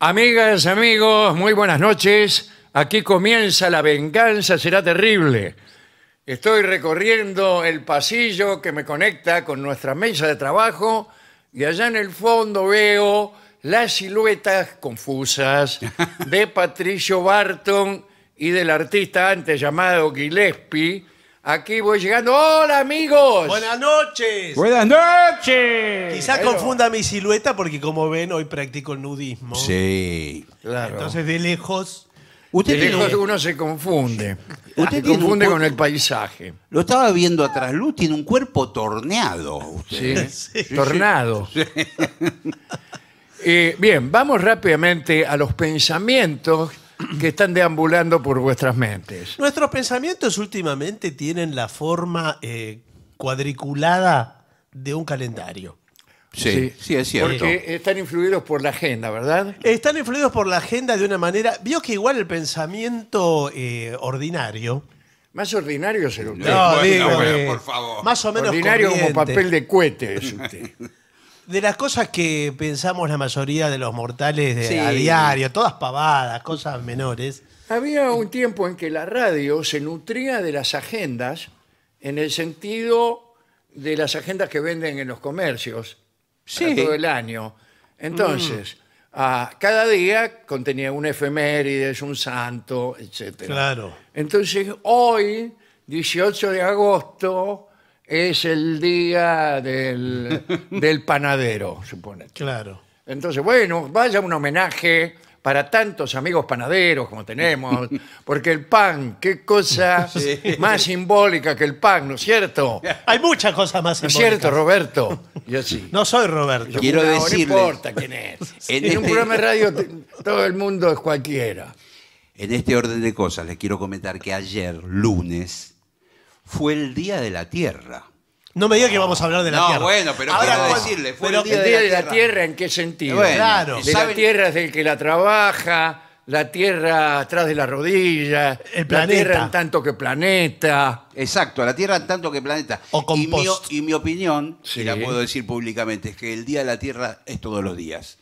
Amigas, amigos, muy buenas noches. Aquí comienza la venganza, será terrible. Estoy recorriendo el pasillo que me conecta con nuestra mesa de trabajo y allá en el fondo veo las siluetas confusas de Patricio Barton y del artista antes llamado Gillespie, Aquí voy llegando. ¡Hola, amigos! Buenas noches. Buenas noches. Quizás confunda mi silueta porque como ven hoy practico el nudismo. Sí. Claro. Entonces de lejos. Usted De lejos uno se confunde. Usted confunde con el paisaje. Lo estaba viendo atrás. Luz tiene un cuerpo torneado. ¿eh? ¿sí? Tornado. Eh, bien, vamos rápidamente a los pensamientos que están deambulando por vuestras mentes. Nuestros pensamientos últimamente tienen la forma eh, cuadriculada de un calendario. Sí, sí, es cierto. Porque están influidos por la agenda, ¿verdad? Están influidos por la agenda de una manera. Vio que igual el pensamiento eh, ordinario. Más ordinario es el usted. No, digo, por favor. Más o menos. Ordinario como papel de cohete es usted. de las cosas que pensamos la mayoría de los mortales a diario, todas pavadas, cosas menores. Había un tiempo en que la radio se nutría de las agendas en el sentido de las agendas que venden en los comercios todo el año. Entonces, mm. cada día contenía un efemérides, un santo, etc. Claro. Entonces, hoy, 18 de agosto, es el día del, panadero, supone. Claro. Entonces, bueno, vaya un homenaje para tantos amigos panaderos como tenemos, porque el pan, qué cosa más simbólica que el pan, ¿no es cierto? Hay muchas cosas más es cierto, Roberto? Yo sí. No soy Roberto. Quiero No, importa quién es. En un este programa de radio todo el mundo es cualquiera. En este orden de cosas, les quiero comentar que ayer, lunes, fue el Día de la Tierra. No me diga que vamos a hablar de la Tierra. No, bueno, pero quiero decirle, fue el, día de la, tierra. ¿en qué sentido? claro. la Tierra es el que la trabaja, la Tierra atrás de la rodilla, el planeta. la Tierra en tanto que planeta. Exacto, la Tierra en tanto que planeta. O Y mi, opinión, si la puedo decir públicamente, es que el Día de la Tierra es todos los días.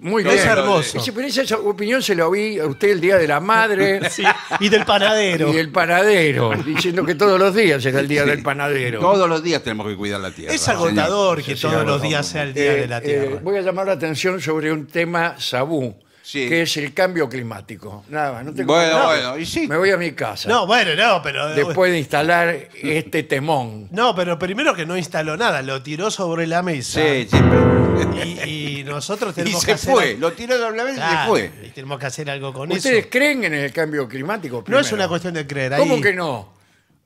Muy hermoso. esa opinión se la vi a usted el día de la madre Y del panadero. y el panadero, diciendo que todos los días es el día del panadero. Todos los días tenemos que cuidar la tierra. Es agotador que todos los días sea el día de la eh, eh, tierra. voy a llamar la atención sobre un tema sabú que es el cambio climático. Nada no tengo bueno, bueno, y sí. Me voy a mi casa. No, bueno, no, pero. Eh, Después de instalar este temón. No, pero primero que no instaló nada, lo tiró sobre la mesa. Sí, sí, y, nosotros tenemos y se fue, lo tiró sobre la mesa y se fue. Y tenemos que hacer algo con eso. ¿Ustedes creen en el cambio climático? No es una cuestión de creer. ¿Cómo que no?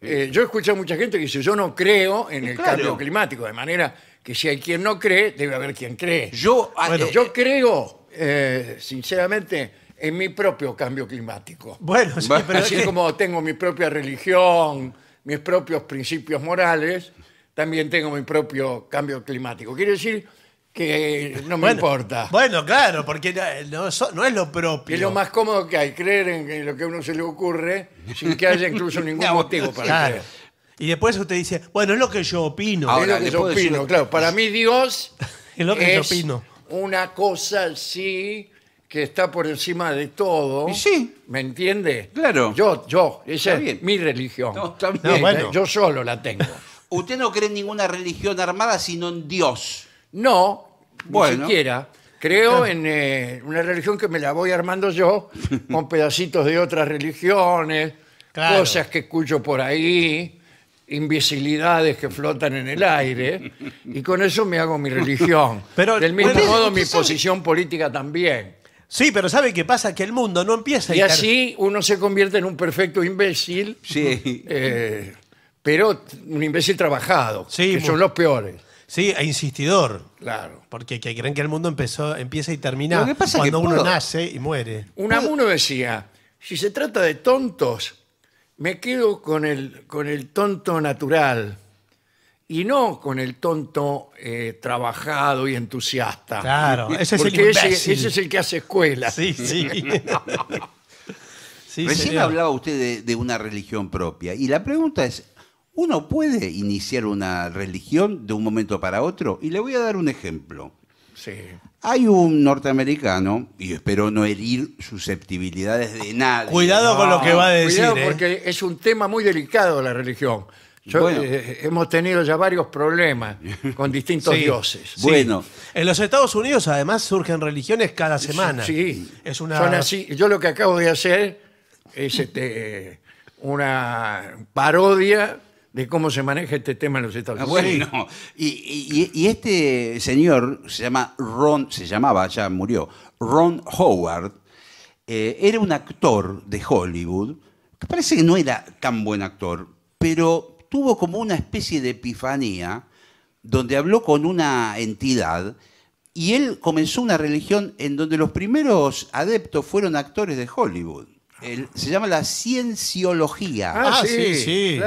Eh, eh. yo he escuchado mucha gente que dice: Yo no creo en el cambio climático, de manera que si hay quien no cree, debe haber quien cree. Yo, ah, yo creo eh, sinceramente, en mi propio cambio climático. Bueno, pero Así como tengo mi propia religión, mis propios principios morales, también tengo mi propio cambio climático. Quiere decir que no me importa. Bueno, claro, porque no, es lo propio. es lo más cómodo que hay, creer en lo que a uno se le ocurre sin que haya incluso ningún motivo para Y después usted dice, bueno, es lo que yo opino. Es lo que yo opino, claro. Para mí Dios Es lo que yo opino una cosa sí que está por encima de todo. Y sí. ¿Me entiende? Claro. Yo, yo, esa es mi religión. Yo solo la tengo. Usted no cree en ninguna religión armada sino en Dios. No, ni siquiera. Creo en eh, una religión que me la voy armando yo, con pedacitos de otras religiones, cosas que escucho por ahí, imbecilidades que flotan en el aire y con eso me hago mi religión. Pero, Del mismo modo mi posición política también. Sí, pero ¿sabe qué pasa? Que el mundo no empieza... Y así uno se convierte en un perfecto imbécil, eh, pero un imbécil trabajado, sí, que son los peores. Sí, e insistidor. Claro. Porque que creen que el mundo empieza y termina cuando uno nace y muere. Un amuno decía, si se trata de tontos, me quedo con el, con el tonto natural y no con el tonto eh, trabajado y entusiasta. Claro, ese es el que hace escuela. Sí, sí. Recién hablaba usted de, de, una religión propia y la pregunta es, ¿uno puede iniciar una religión de un momento para otro? Y le voy a dar un ejemplo. Sí. Hay un norteamericano, y espero no herir susceptibilidades de nadie. Cuidado con lo que va a decir. Cuidado ¿eh? porque es un tema muy delicado la religión. Eh, hemos tenido ya varios problemas con distintos dioses. Bueno. En los Estados Unidos, además, surgen religiones cada semana. Sí, Es una. son así. Yo lo que acabo de hacer es este, una parodia de cómo se maneja este tema en los Estados ah, Unidos. y, este señor se llama Ron, se llamaba, ya murió, Ron Howard, eh, era un actor de Hollywood, que parece que no era tan buen actor, pero tuvo como una especie de epifanía donde habló con una entidad y él comenzó una religión en donde los primeros adeptos fueron actores de Hollywood el- se llama la cienciología. Ah, ah sí, sí, sí.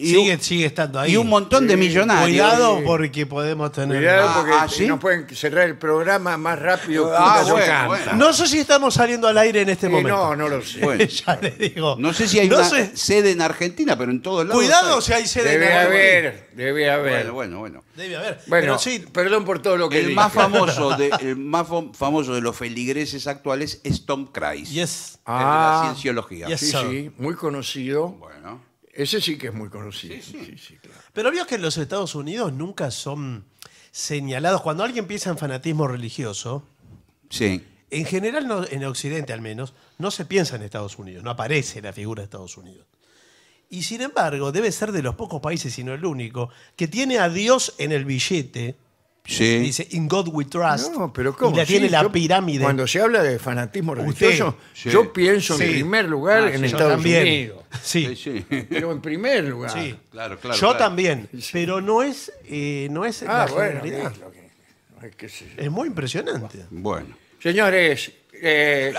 y, sigue, sigue estando ahí. y un montón de millonarios. Cuidado porque podemos tener. Cuidado ah, porque ah, nos pueden cerrar el programa más rápido que Ah, bueno, No sé si estamos saliendo al aire en este eh, momento. no, no lo sé. Bueno, ya le digo. no sé si hay sede en Argentina, pero en todos lados. Cuidado si hay sede en debe haber, debe haber. Bueno, Bueno, bueno, Debe haber. Pero sí, perdón por todo lo que El dije. más famoso de, el más famoso de los feligreses actuales es Tom Cruise. Ah. la cienciología. sí, sí, muy conocido. Bueno. Ese sí que es muy conocido. Pero vio que en los Estados Unidos nunca son señalados. Cuando alguien piensa en fanatismo religioso, Sí. en general, en Occidente al menos, no se piensa en Estados Unidos, no aparece la figura de Estados Unidos. Y sin embargo, debe ser de los pocos países, si no el único, que tiene a Dios en el billete Dice, In God We Trust. No, pero ¿cómo? Y tiene la pirámide. Cuando se habla de fanatismo religioso, yo pienso en primer lugar ah, en el yo Estados también. Sí, Sí, Pero en primer lugar. Claro, claro. Yo también, pero no es, eh, no es Ah, bueno. que- Es muy impresionante. Bueno. Señores, eh,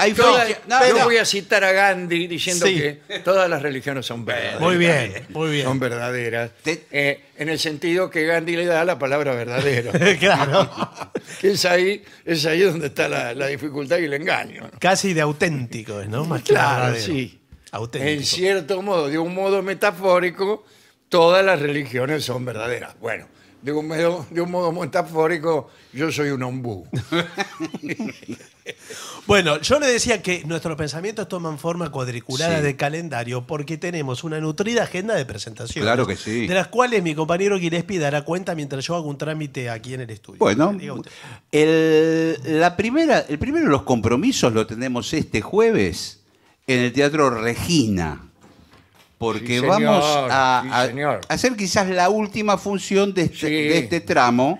voy a citar a Gandhi diciendo que todas las religiones son verdaderas. Muy bien, muy bien Son verdaderas. Eh, en el sentido que Gandhi le da la palabra verdadero. claro. es ahí, es ahí donde está la, dificultad y el engaño. Casi de auténtico, ¿no? Más Claro, sí. En cierto modo, de un modo metafórico, todas las religiones son verdaderas. Bueno, de un modo, de un modo metafórico, yo soy un ombú. Bueno, yo le decía que nuestros pensamientos toman forma cuadriculada de calendario porque tenemos una nutrida agenda de presentaciones. que De las cuales mi compañero Gillespie dará cuenta mientras yo hago un trámite aquí en el estudio. Bueno, el, la primera, el primero de los compromisos lo tenemos este jueves en el Teatro Regina. Porque vamos a, hacer quizás la última función de este, este tramo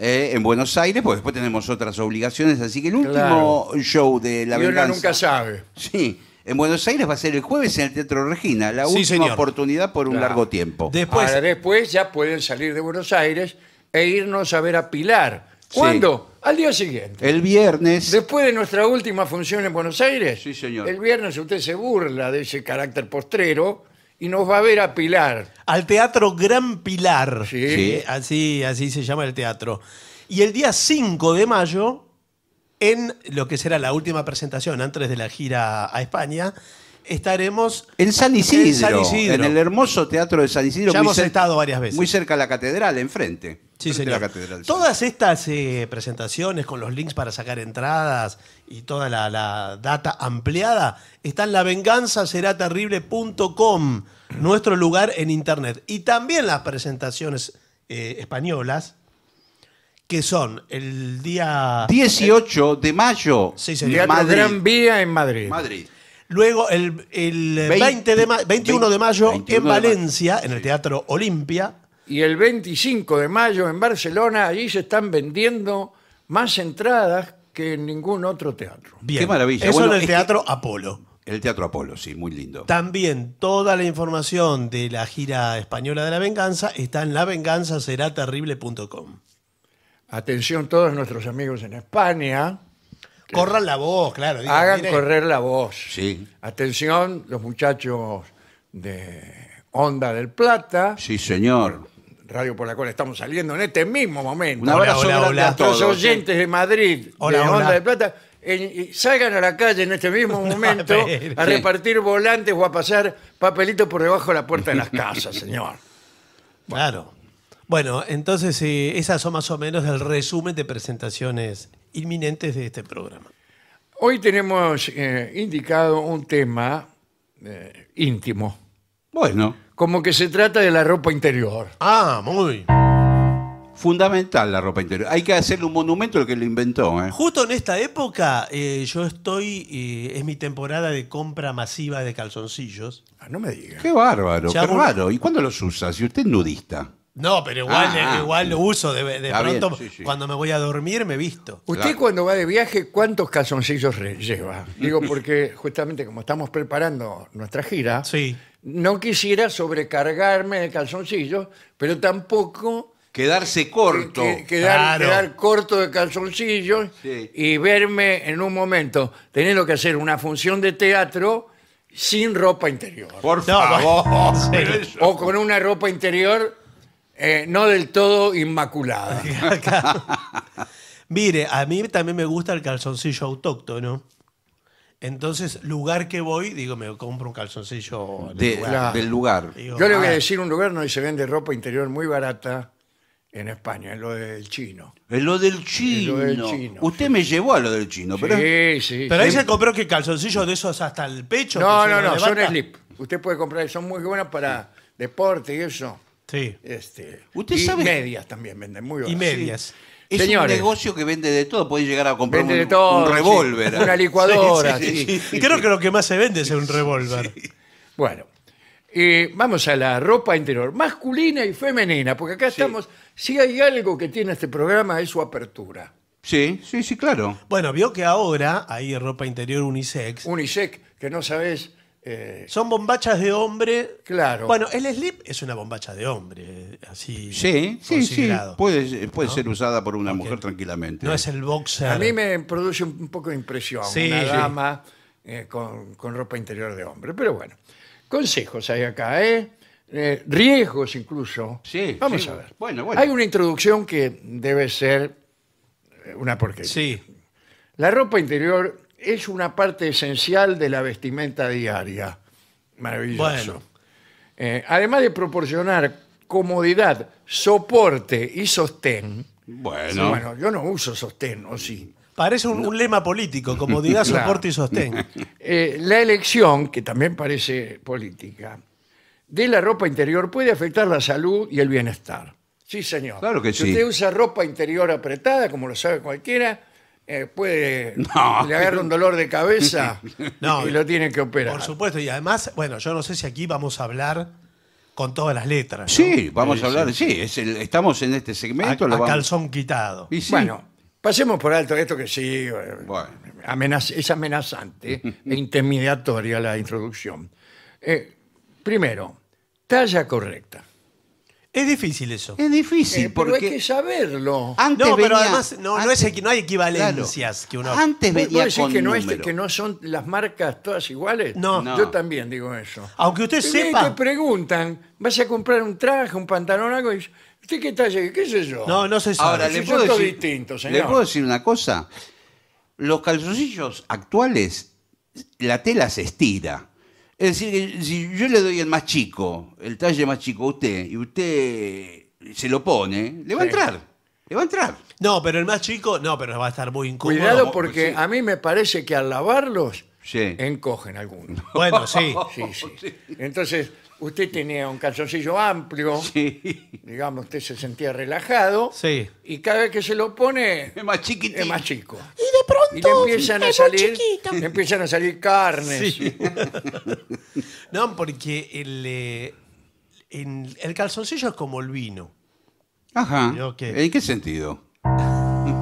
eh, en Buenos Aires, pues después tenemos otras obligaciones. Así que el último show de La y nunca sabe. Sí, en Buenos Aires va a ser el jueves en el Teatro Regina, la última oportunidad por un largo tiempo. Después, después ya pueden salir de Buenos Aires e irnos a ver a Pilar. ¿Cuándo? Al día siguiente. el viernes. Después de nuestra última función en Buenos Aires, Sí, señor. el viernes usted se burla de ese carácter postrero y nos va a ver a Pilar. Al Teatro Gran Pilar. Sí. así, así se llama el teatro. Y el día 5 de mayo, en lo que será la última presentación antes de la gira a España, estaremos en San, Isidro, en el hermoso teatro de San Isidro. Ya hemos estado varias veces. Muy cerca de la catedral, enfrente. Sí, La catedral, todas estas eh, presentaciones con los links para sacar entradas y toda la, data ampliada está en lavenganzaseraterrible.com, nuestro lugar en internet. Y también las presentaciones eh, españolas que son el día 18 de mayo sí, Gran Vía en Madrid. Madrid. Luego, el, 20 de 21 de mayo en Valencia, en el Teatro Olimpia. Y el 25 de mayo en Barcelona, allí se están vendiendo más entradas que en ningún otro teatro. Bien. Qué maravilla. Eso en el Teatro Apolo. El Teatro Apolo, sí, muy lindo. También toda la información de la gira española de la venganza está en lavenganzaseraterrible.com. Atención todos nuestros amigos en España Corran la voz, claro. Hagan correr la voz. Sí. Atención, los muchachos de Onda del Plata, Sí, señor. radio por la cual estamos saliendo en este mismo momento. hola, hola. a todos. Los oyentes de Madrid, Hola, de Onda del Plata, salgan a la calle en este mismo momento a repartir volantes o a pasar papelitos por debajo de la puerta de las casas, señor. Claro. Bueno, entonces eh, esas son más o menos el resumen de presentaciones inminentes de este programa. Hoy tenemos eh, indicado un tema eh, íntimo. Bueno, Como que se trata de la ropa interior. Ah, muy. fundamental la ropa interior. Hay que hacerle un monumento al que lo inventó. ¿eh? Justo en esta época yo estoy, es mi temporada de compra masiva de calzoncillos. Ah, no me digas. Qué bárbaro, qué raro. ¿Y cuándo los usas Si usted es nudista. No, pero igual, ah, ah, lo uso. De, pronto, cuando me voy a dormir, me visto. Usted cuando va de viaje, ¿cuántos calzoncillos lleva? Digo, porque justamente como estamos preparando nuestra gira, Sí. no quisiera sobrecargarme de calzoncillos, pero tampoco Quedarse corto. quedar, corto de calzoncillos y verme en un momento teniendo que hacer una función de teatro sin ropa interior. Por favor. O con una ropa interior eh, no del todo inmaculada. Mire, a mí también me gusta el calzoncillo autóctono. Entonces, lugar que voy, digo, me compro un calzoncillo del lugar. Yo le voy a ah. decir un lugar donde se vende ropa interior muy barata en España, lo del chino. Lo del chino. Usted me llevó a lo del chino, pero Sí, sí. Pero ahí se compró que calzoncillos de esos hasta el pecho. No, no, no, son slip. Usted puede comprar, son muy buenas para deporte y eso. Sí. Este, y medias también venden, muy buenas. Y medias. Es un negocio que vende de todo. Puede llegar a comprar un, revólver. Una licuadora. sí. Creo que lo que más se vende es un revólver. Bueno, vamos a la ropa interior, masculina y femenina, porque acá estamos. Si hay algo que tiene este programa es su apertura. Sí, sí, sí, claro. Bueno, vio que ahora hay ropa interior unisex. Unisex, que no sabes eh, Son bombachas de hombre. Claro. Bueno, el slip es una bombacha de hombre, así. Sí, sí, sí. Puede, eh, puede ser usada por una mujer tranquilamente. No es el boxer. A mí me produce un poco de impresión una dama eh, con, ropa interior de hombre. Pero bueno, consejos hay acá, ¿eh? riesgos incluso. Sí. Vamos a ver. Bueno, bueno. Hay una introducción que debe ser una porque Sí. La ropa interior es una parte esencial de la vestimenta diaria. Maravilloso. Eh, además de proporcionar comodidad, soporte y sostén. Bueno. bueno yo no uso sostén, o sí. Parece un, lema político, comodidad, soporte y sostén. Eh, la elección, que también parece política, de la ropa interior puede afectar la salud y el bienestar. Sí, señor. Claro que si usted usa ropa interior apretada, como lo sabe cualquiera, eh, puede No. le agarra un dolor de cabeza No. y lo tiene que operar. Por supuesto, y además, bueno, yo no sé si aquí vamos a hablar con todas las letras. Sí, vamos a hablar, sí, estamos en este segmento. lo a calzón quitado. Bueno, pasemos por alto esto que sí es amenazante e intimidatoria la introducción. Eh, primero, talla correcta. Es difícil eso. Es difícil. Eh, pero porque hay que saberlo. Antes no, pero además no, no, hay equivalencias que uno. Antes venía ¿No con que no, que no son las marcas todas iguales? No. Yo también digo eso. Aunque usted sepa. Te preguntan, vas a comprar un traje, un pantalón, algo y. ¿Usted qué tal? ¿Qué sé yo? No, no sé Ahora, ¿le, puedo decir, distinto, señor? ¿eh? ¿le puedo decir una cosa? Los calzoncillos actuales, la tela se estira. Es decir, si yo le doy el más chico, el talle más chico a usted, y usted se lo pone, le va a entrar. Le va a entrar. No, pero el más chico, no, pero va a estar muy incómodo. Cuidado porque pues a mí me parece que al lavarlos Sí. encogen algunos. Bueno, sí. Sí, sí. Entonces, usted tenía un calzoncillo amplio, digamos, usted se sentía relajado, y cada vez que se lo pone Es más chiquito, más chico. Y de pronto empiezan a salir, empiezan a salir carnes. no, porque el, eh, el calzoncillo es como el vino. Ajá. ¿En qué sentido?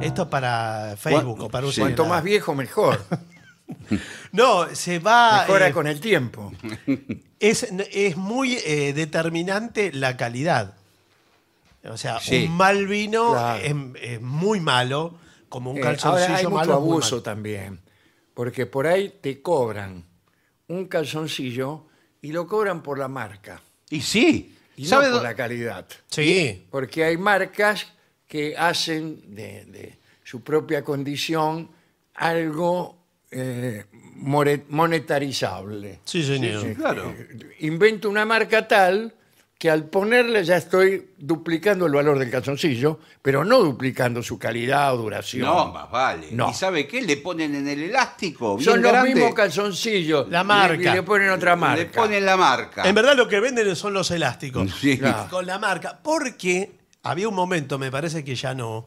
Esto es para Facebook o para un Cuanto más viejo, mejor. No, se va... Mejora eh, con el tiempo. Es, es muy eh, determinante la calidad. O sea, un mal vino es, muy malo, como un eh, calzoncillo ahora hay malo. abuso también, porque por ahí te cobran un calzoncillo y lo cobran por la marca. Y sí. Y no por la calidad. Sí. Porque hay marcas que hacen de su propia condición algo eh, monetarizable. Sí, señor. Este, invento una marca tal que al ponerle ya estoy duplicando el valor del calzoncillo, pero no duplicando su calidad o duración. No, más vale. No. ¿Y sabe qué? Le ponen en el elástico. Son los mismos calzoncillos. La marca. Y le ponen otra marca. Le ponen la marca. En verdad lo que venden son los elásticos. Con la marca. Porque había un momento, me parece que ya no,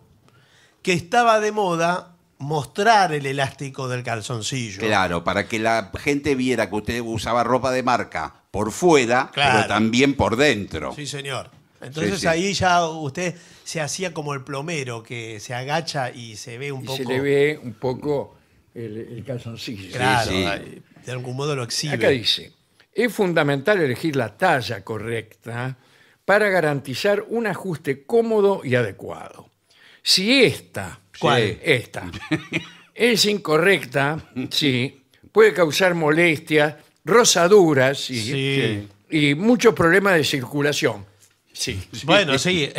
que estaba de moda mostrar el elástico del calzoncillo. Claro, para que la gente viera que usted usaba ropa de marca por fuera, pero también por dentro. Sí, señor. Entonces ahí ya usted se hacía como el plomero que se agacha y se ve un Y poco. se le ve un poco el, calzoncillo. Claro, de algún modo lo exhibe. Acá dice, es fundamental elegir la talla correcta para garantizar un ajuste cómodo y adecuado. Si esta ¿Cuál? Esta. Es incorrecta, sí. Puede causar molestias, rosaduras y muchos problemas de circulación. Sí. Bueno, sí.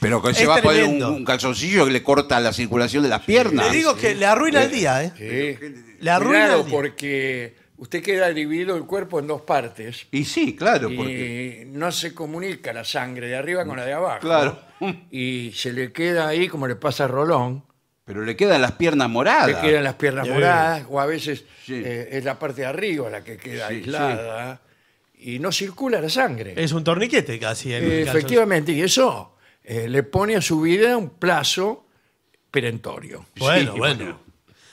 Pero se va a poner un, calzoncillo que le corta la circulación de las piernas. Le digo que le arruina el día, ¿eh? Sí. Le arruina porque usted queda dividido el cuerpo en dos partes Y sí, claro, porque. no se comunica la sangre de arriba con la de abajo. Claro. Y se le queda ahí como le pasa a Rolón, pero le quedan las piernas moradas. Le quedan las piernas moradas, o a veces eh, es la parte de arriba la que queda aislada y no circula la sangre. Es un torniquete casi. Este efectivamente, y eso eh, le pone a su vida un plazo perentorio. Bueno, bueno.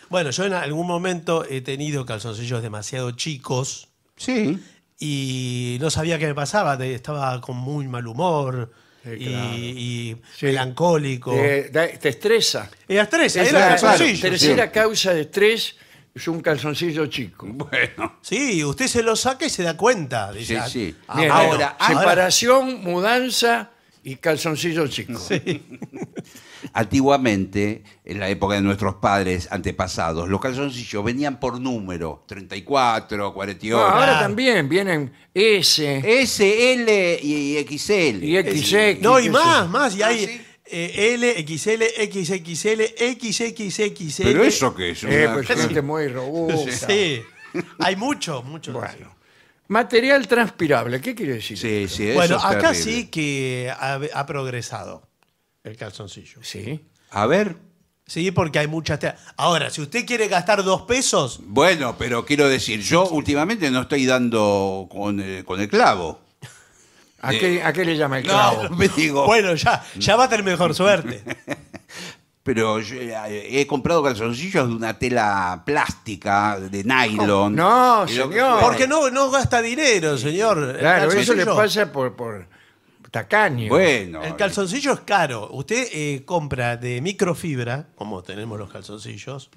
bueno. yo en algún momento he tenido calzoncillos demasiado chicos Sí. y no sabía qué me pasaba. Estaba con muy mal humor, eh, y, melancólico. Eh, te, estresa. la tercera causa de estrés es un calzoncillo chico. Bueno, Sí, usted se lo saca y se da cuenta. de Sí, ah, ah, ahora- separación, mudanza y calzoncillo chico. Antiguamente, en la época de nuestros padres antepasados, los calzoncillos venían por número, 34, 48. Ah, ahora ah. también vienen S. S, L y XL. Y XL. No, y más, más. Y ah, hay eh, L, XL, XXL, XXXL. ¿Pero eso que es? Eh, gente pues, muy robusta. Sí, hay mucho, mucho. Bueno. Material transpirable, ¿qué quiere decir? bueno, acá sí que ha progresado. El calzoncillo. Sí. A ver. Sí, porque hay muchas. Ahora, si usted quiere gastar dos pesos, Bueno, pero quiero decir, yo últimamente no estoy dando con, eh, el clavo. ¿A, qué, le llama el clavo? digo. bueno, ya, ya va a tener mejor suerte. Pero eh, he comprado calzoncillos de una tela plástica, de nylon. No, señor. Porque no, no gasta dinero, señor. Claro, eso le pasa por tacaño. Bueno. El eh. calzoncillo es caro. Usted eh, compra de microfibra, como tenemos los calzoncillos,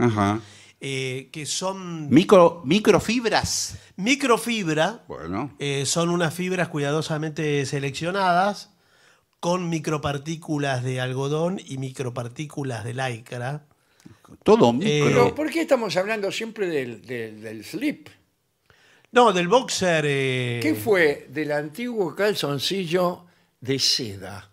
eh, que son... Micro, microfibras. Microfibra Bueno. son unas fibras cuidadosamente seleccionadas con micropartículas de algodón y micropartículas de lycra. Todo micro. ¿por qué estamos hablando siempre del, slip? No, del boxer... ¿Qué fue del antiguo calzoncillo de seda.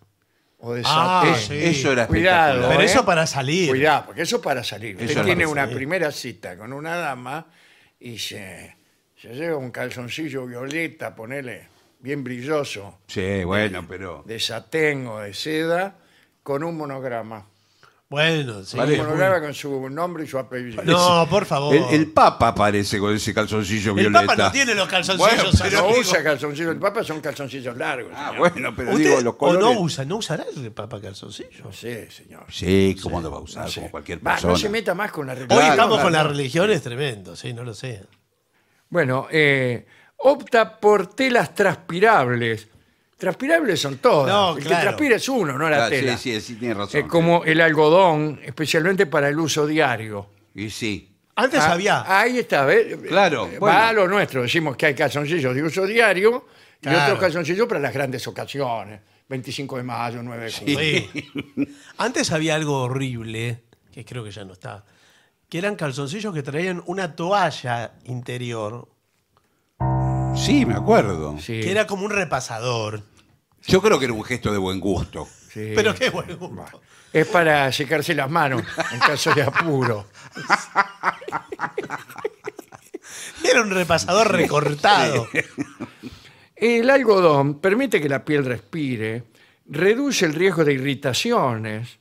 O de ah, Eso era Cuidado, Pero eso ¿eh? para salir. Cuidado, porque eso para salir. Usted tiene una primera cita con una dama y se, lleva un calzoncillo violeta, ponele, bien brilloso, Sí, bueno, pero... de satén o de seda, con un monograma. Bueno, sí. Vale. con su nombre y su apellido. No, por favor. El, Papa aparece con ese calzoncillo El Papa no tiene los Bueno, calzoncillos. pero no usa calzoncillos. El Papa son calzoncillos largos. Ah, bueno, pero digo, los colores. O no usa, no usará el Papa calzoncillos. Sí, señor. Sí, ¿cómo lo va a usar? No Como cualquier persona. no se meta más con la religión. Hoy estamos con la religión, es tremendo, sí, no lo sé. Bueno, eh, opta por telas transpirables Transpirables son todos. el que transpira es uno, no la tela. sí, sí, sí, tiene razón. Es como el algodón, especialmente para el uso diario. Y sí. Antes ah, había. Ahí está, ¿ves? Claro, Va a lo nuestro. Decimos que hay calzoncillos de uso diario y otros calzoncillos para las grandes ocasiones. 25 de mayo, 9 de junio. Sí. Antes había algo horrible, que creo que ya no está, que eran calzoncillos que traían una toalla interior Sí, me acuerdo. Que era como un repasador. Yo creo que era un gesto de buen gusto. Pero qué buen gusto. Es para secarse las manos en caso de apuro. Era un repasador recortado. El algodón permite que la piel respire, reduce el riesgo de irritaciones.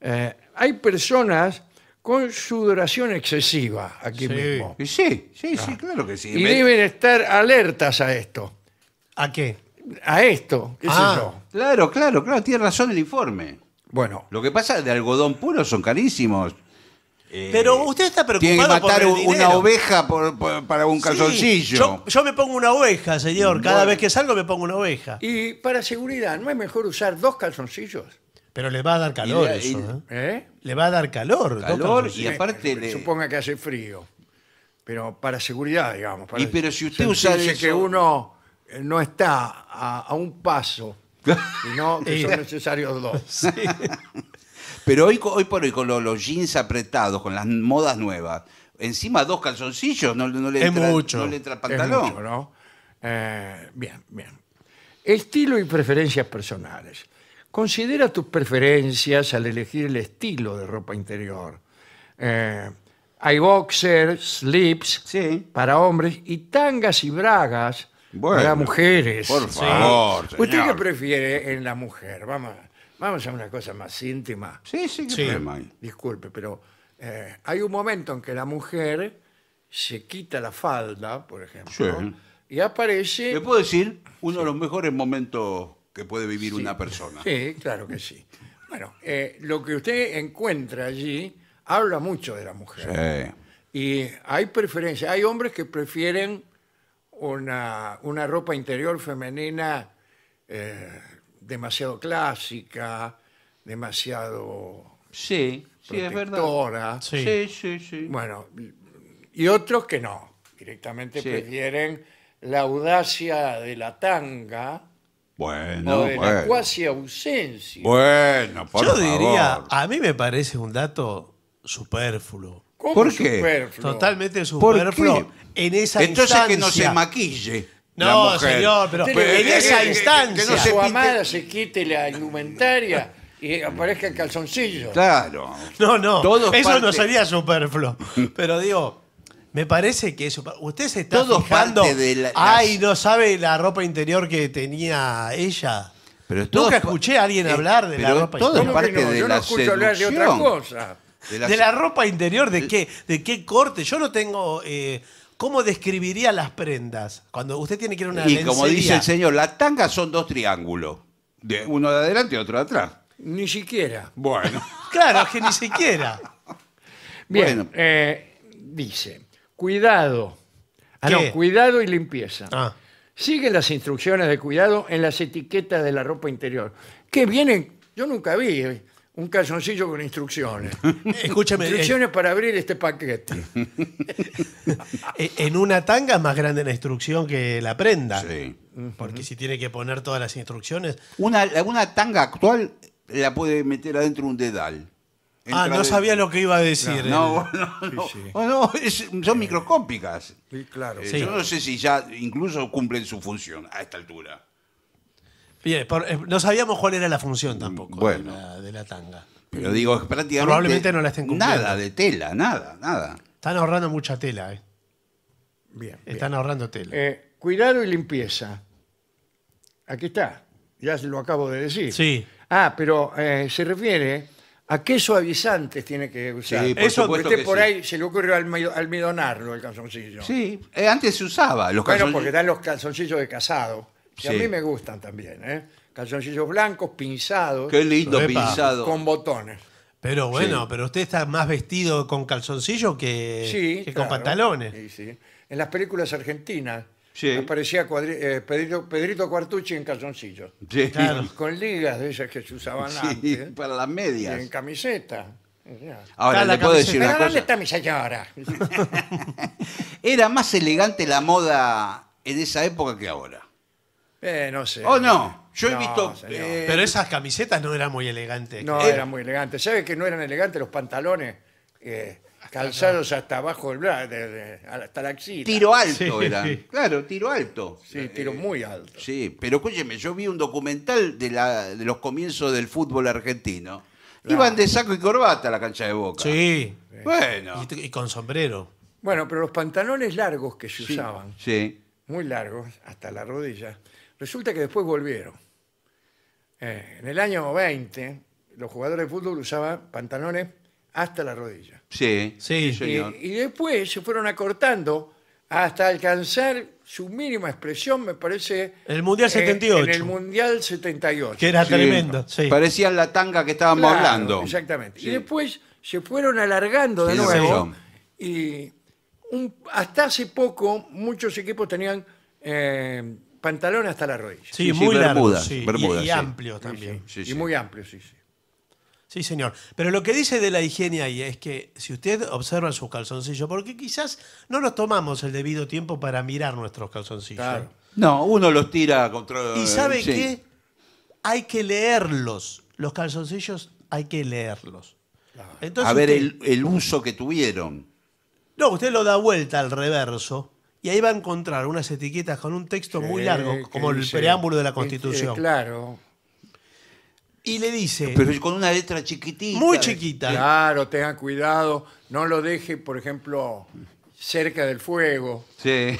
Eh, hay personas con sudoración excesiva aquí mismo. sí, sí, sí, ah. claro que sí. Y deben estar alertas a esto, ¿A qué? a esto, ah. Claro, claro, claro, tiene razón el informe. Bueno, Lo que pasa de algodón puro son carísimos. Eh, Pero usted está Tiene preocupado por matar una oveja para un calzoncillo. Yo, me pongo una oveja, señor. Cada vez que salgo me pongo una oveja. y para seguridad, ¿no es mejor usar dos calzoncillos? Pero le va a dar calor eso. ¿eh? ¿eh? Le va a dar calor. Calor y aparte Suponga que hace frío, pero para seguridad, digamos. Y pero si usted usa que uno eh, no está a, un paso, sino que son necesarios dos. Pero hoy, hoy por hoy, con los jeans apretados, con las modas nuevas, encima dos calzoncillos, no, le entra, Es bien, bien. Estilo y preferencias personales. Considera tus preferencias al elegir el estilo de ropa interior. Eh, hay boxers, slips para hombres y tangas y bragas para mujeres. Por favor, ¿Usted qué prefiere en la mujer? Vamos, vamos a una cosa más íntima. Sí, sí, Sí. Disculpe, pero eh, hay un momento en que la mujer se quita la falda, por ejemplo, y aparece ¿Le puedo decir uno de los mejores momentos que puede vivir una persona. Sí, claro que sí. Bueno, eh, lo que usted encuentra allí habla mucho de la mujer. Sí. Y hay preferencias. Hay hombres que prefieren una, una ropa interior femenina eh, demasiado clásica, demasiado sí, sí, es verdad. Sí. sí. sí, sí, Bueno, y otros que no, directamente prefieren la audacia de la tanga bueno, de bueno. la cuasi ausencia. Bueno, por Yo diría, a mí me parece un dato superfluo. ¿Cómo ¿Por qué? superfluo? Totalmente superfluo en esa Entonces que no se maquille. la No, mujer. señor, pero, en esa instancia. que no se Su amada se quite la indumentaria y aparezca el calzoncillo. Claro. No, no. Eso no sería superfluo. Pero digo, me parece que eso. Usted se está Todo ay, no sabe la ropa interior que tenía ella. Pero Nunca escuché a alguien eh, hablar de la ropa interior. Yo la no escucho hablar de otra cosa. De la, ropa interior, de, qué, de qué corte. Yo no tengo. Eh, ¿Cómo describiría las prendas? Cuando usted tiene que ir a una Y como dice el señor, las tangas son dos triángulos. uno de adelante y otro de atrás. Ni siquiera. Bueno. claro, que ni siquiera. Bien, bueno. Eh, dice. Cuidado. Ah, no, cuidado y limpieza. Ah. Sigue las instrucciones de cuidado en las etiquetas de la ropa interior. Que vienen, yo nunca vi eh, un calzoncillo con instrucciones. Escúchame. Eh. Instrucciones para abrir este paquete. Eh, en una tanga es más grande la instrucción que la prenda. Porque si tiene que poner todas las instrucciones. Una, una tanga actual la puede meter adentro un dedal. Ah, no sabía lo que iba a decir. No, eh. no, son microscópicas. Sí, claro. Eh, yo no sé si ya incluso cumplen su función a esta altura. Bien, eh, no sabíamos cuál era la función tampoco de, la, tanga. Pero digo, prácticamente. Probablemente no la estén cumpliendo. Nada de tela, nada, nada. Están ahorrando mucha tela, ¿eh? Bien. Están ahorrando tela. cuidado y limpieza. Aquí está. Ya se lo acabo de decir. Sí. Ah, pero se refiere ¿A qué suavizantes tiene que usar? por Eso usted por ahí se le ocurrió almidonarlo el calzoncillo. Sí, eh, antes se usaba los Bueno, porque dan los calzoncillos de casado. que a mí me gustan también, ¿eh? Calzoncillos blancos, pinzados, Qué lindo con botones. Pero bueno, pero usted está más vestido con calzoncillos que, con pantalones. Sí, sí. En las películas argentinas me Aparecía eh, Pedrito, Pedrito Cuartucci en calzoncillos. Con ligas de esas que se usaban Sí, para las Y en camiseta. Ahora, le puedo decir ¿dónde está mi señora? Era más elegante la moda en esa época que ahora. Eh, no sé. ¿O no? Yo he eh, Pero esas camisetas no eran muy elegantes. No, eh, eran muy elegantes. ¿Sabes que no eran elegantes los pantalones? calzados hasta abajo del hasta la axila. Tiro alto era. Claro, tiro alto. Sí, tiro eh, muy alto. Sí, pero escúcheme, yo vi un documental de, los comienzos del fútbol argentino. Iban de saco y corbata a la cancha de Boca. Sí. Bueno. Y, con sombrero. Bueno, pero los pantalones largos que se usaban, Sí. muy largos, hasta la rodilla, resulta que después volvieron. Eh, en el año 20, los jugadores de fútbol usaban pantalones hasta la rodilla. Sí, señor. Y, después se fueron acortando hasta alcanzar su mínima expresión, me parece. El Mundial 78. Eh, en el Mundial 78. Que era tremendo, sí. Parecían la tanga que estábamos hablando. Exactamente. Y después se fueron alargando de nuevo. Y hasta hace poco muchos equipos tenían pantalones eh, pantalón hasta la rodilla. Sí, muy bermudas, y- amplio también. y muy amplio, sí, sí. Sí, señor. Pero lo que dice de la higiene ahí es que si usted observa sus calzoncillos, porque quizás no nos tomamos el debido tiempo para mirar nuestros calzoncillos. No, uno los tira contra. ¿Y sabe qué? Hay que leerlos. Los calzoncillos hay que leerlos. a ver el, uso que tuvieron. No, usted lo da vuelta al reverso y ahí va a encontrar unas etiquetas con un texto muy largo, como el preámbulo de la eh, eh, Constitución. claro y le dice. Pero con una letra chiquitita. Muy chiquita. Claro, tenga cuidado, no lo deje, por ejemplo, cerca del fuego. Sí.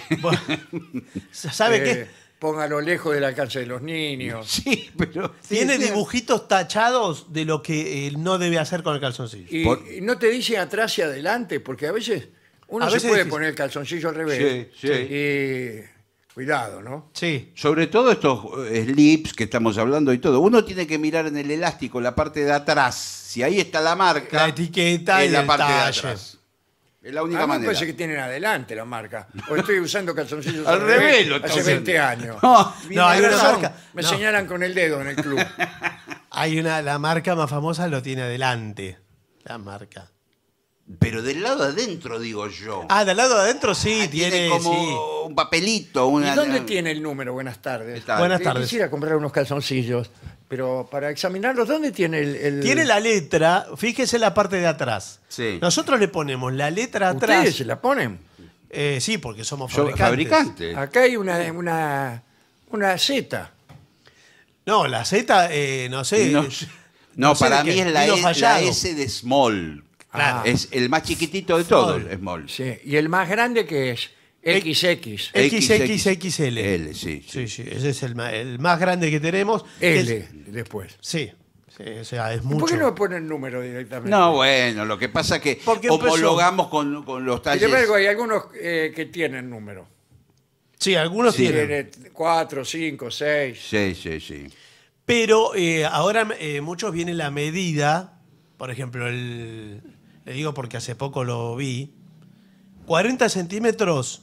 ¿Sabe que eh, qué? Póngalo lejos de la alcance de los niños. Sí, pero. Tiene dibujitos tachados de lo que él eh, no debe hacer con el calzoncillo. Y, no te dice atrás y adelante, porque a veces uno se puede poner el calzoncillo al revés. Sí, sí. Y Cuidado, ¿no? Sí. Sobre todo estos eh, slips que estamos hablando y todo. Uno tiene que mirar en el elástico, la parte de atrás. Si ahí está la marca. La etiqueta y la parte de atrás. Es la única a mí parece que tienen adelante la marca. O estoy usando calzoncillos al revés, hace 20 años. No, hay una marca. Me señalan con el dedo en el club. Hay una, la marca más famosa lo tiene adelante. La marca. Pero del lado adentro, digo yo. Ah, del lado adentro sí, ah, tiene, como un papelito. Una, ¿Y dónde tiene el número? Buenas tardes. Buenas tardes. Quisiera comprar unos calzoncillos, pero para examinarlos, ¿dónde tiene el...? el- Tiene la letra, fíjese la parte de atrás. Nosotros le ponemos la letra atrás. ¿Ustedes se la ponen? Eh, sí, porque somos fabricantes. Acá hay una, una, una Z. No, la Z, eh, no sé. No, para mí es la, e- S de small. Es el más chiquitito de todos, Small. Y el más grande que es XX. XXXL. L, sí, sí. Sí, ese es el, más grande que tenemos. L después. Sí, o sea, es mucho. ¿Por qué no ponen número directamente? No, bueno, lo que pasa es que homologamos con, con los Sin De embargo, hay algunos eh, que tienen número. Sí, algunos tienen. cuatro 4, 5, 6. Sí, sí, sí. Pero eh, ahora eh, muchos vienen la medida, por ejemplo, el, le digo porque hace poco lo vi, 40 centímetros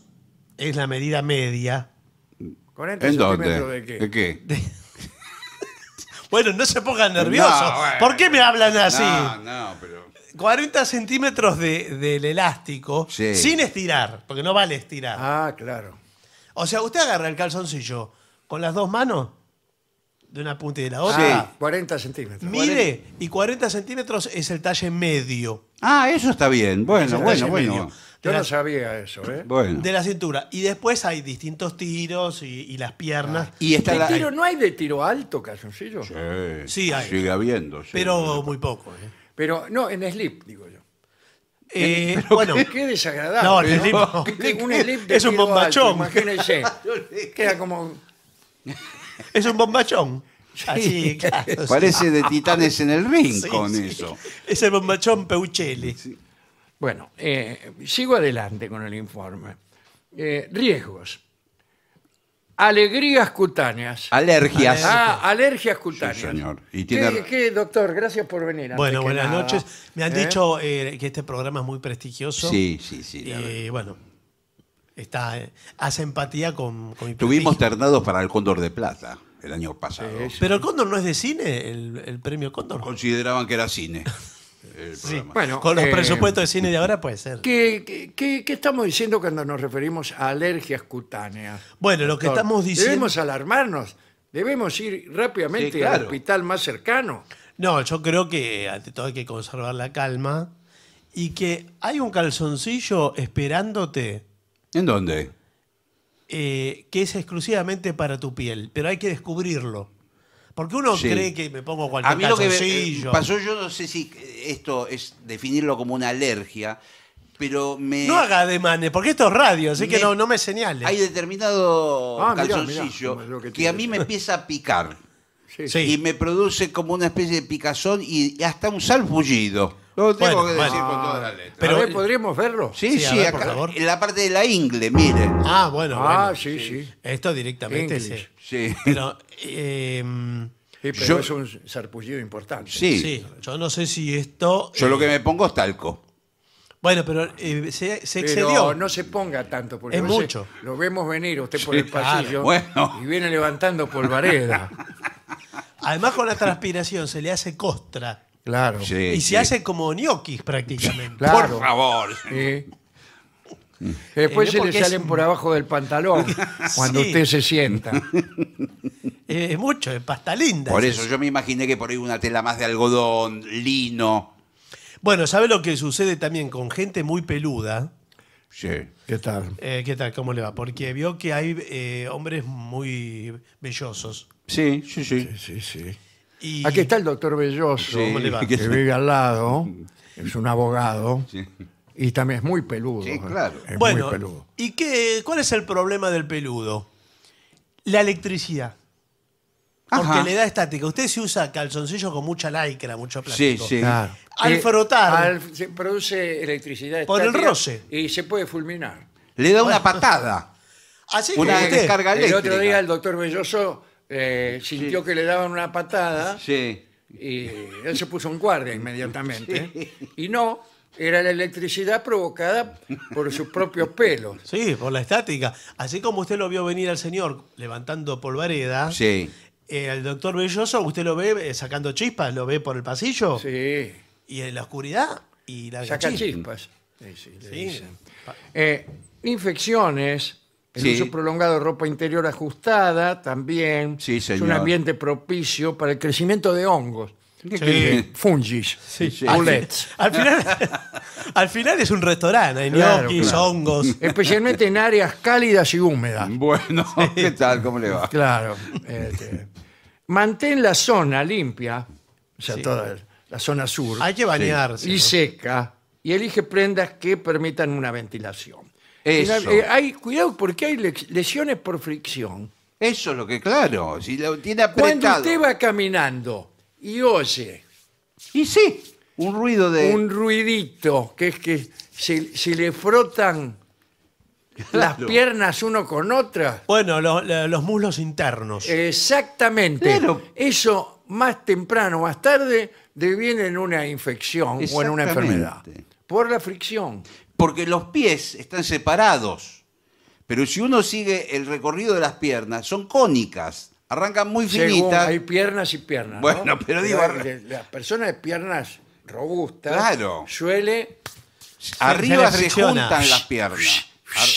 es la medida media. ¿40 centímetros de qué? ¿De qué? bueno, no se pongan nerviosos. ¿Por qué me hablan así? No, 40 centímetros del elástico sin estirar, porque no vale estirar. Ah, claro. O sea, usted agarra el calzoncillo con las dos manos de una punta y de la ah, otra. Sí, 40 centímetros. Mire, y 40 centímetros es el talle medio. Ah, eso está bien. Bueno, bueno, bueno. Yo no sabía eso, ¿eh? Bueno. De la cintura. Y después hay distintos tiros y, las piernas. Ah, y está no hay de tiro alto, calzoncillo? Sí, Sí, hay. Sigue habiendo. Pero muy poco. ¿eh? Pero no, en slip, digo yo. Eh, bueno, Qué desagradable. No, el slip no. Un slip de Es un bombachón. imagínense. Queda como es un bombachón. Parece de Titanes en el Ring con eso. Es el bombachón Peuchelli. Bueno, eh, sigo adelante con el informe. Eh, riesgos. Alegrías cutáneas. Alergias. Ah, alergias cutáneas. Sí, señor. Y doctor? Gracias por venir. Bueno, buenas noches. Me han ¿Eh? dicho que este programa es muy prestigioso. Sí, sí, sí. bueno, está, hace empatía con, Tuvimos ternados para el Cóndor de Plata el año pasado. Pero el Cóndor no es de cine, el, premio Cóndor. Consideraban que era cine. con los eh, presupuestos de cine de ahora puede ser. ¿qué, qué, estamos diciendo cuando nos referimos a alergias cutáneas? Bueno, lo que estamos diciendo... Debemos alarmarnos, debemos ir rápidamente al hospital más cercano. No, yo creo que ante todo hay que conservar la calma y que hay un calzoncillo esperándote ¿En dónde? Eh, que es exclusivamente para tu piel, pero hay que descubrirlo. Porque uno cree que me pongo cualquier A mí lo que eh, pasó, yo no sé si esto es definirlo como una alergia, pero me. No haga ademanes, porque esto es radio, así que no, me señale. Hay determinado ah, calzoncillo que a mí me empieza a picar y me produce como una especie de picazón y hasta un salpullido. Lo tengo que decir con todas las letras. Pero- ¿podríamos verlo? Sí, sí, acá, en la parte de la ingle, mire. Ah, bueno, ah, sí, sí. Esto directamente Sí, Pero, em, es un sarpullido importante. sí. yo no sé si esto... Yo lo eh, que me pongo es talco. Bueno, pero eh, se, excedió. no se ponga tanto, porque Es mucho. lo vemos venir usted por el pasillo y viene levantando polvareda. Además con la transpiración se le hace costra. Claro. y se hace como ñoquis prácticamente. Por favor. Eh, Después eh, se le salen por abajo del pantalón cuando usted se sienta. es mucho, es pasta linda. Por eso yo me imaginé que por ahí una tela más de algodón, lino. Bueno, ¿sabe lo que sucede también con gente muy peluda? Sí. ¿Qué tal? Eh, ¿Qué tal? ¿Cómo le va? Porque vio que hay hombres muy bellosos. Sí, sí, sí. sí, sí Aquí está el doctor Belloso, que vive al lado, es un abogado, y también es muy peludo. Sí, claro. Es bueno, muy peludo. ¿y qué, cuál es el problema del peludo? La electricidad. Porque le da estática. Usted se usa calzoncillos con mucha lycra, mucho plástico. sí. sí. Al eh, frotar. se produce electricidad. Por el roce. Y se puede fulminar. Le da una patada. Así que Una descarga El otro día el doctor Belloso eh, sintió que le daban una patada Sí. y él se puso un guardia inmediatamente. Y no, era la electricidad provocada por sus propios pelos. Sí, por la estática. Así como usted lo vio venir al señor levantando polvareda, Sí. el eh, doctor Belloso usted lo ve eh, sacando chispas, lo ve por el pasillo Sí, y en la oscuridad y la saca chispas. Sí, sí, infecciones el uso prolongado de ropa interior ajustada también Sí, es un ambiente propicio para el crecimiento de hongos, fungis, Al final, es un restaurante, hay hongos. especialmente en áreas cálidas y húmedas. Bueno, ¿qué tal? ¿Cómo le va? Claro. este, mantén la zona limpia, o sea, toda la zona sur, Hay que bañarse. y seca, y elige prendas que permitan una ventilación. Eh, hay, cuidado porque hay lesiones por fricción. Eso es lo que, claro, si lo tiene apretado. Cuando usted va caminando y oye. Y sí, un ruido de. Un ruidito, que es que se, le frotan las piernas uno con otra. Bueno, los muslos internos. Exactamente. Eso más temprano, o más tarde, deviene en una infección o en una enfermedad. Por la fricción porque los pies están separados. Pero si uno sigue el recorrido de las piernas, son cónicas, arrancan muy finitas. hay piernas y piernas. Bueno, pero digo. Las personas de piernas robustas claro. suele. Arriba se, juntan las piernas.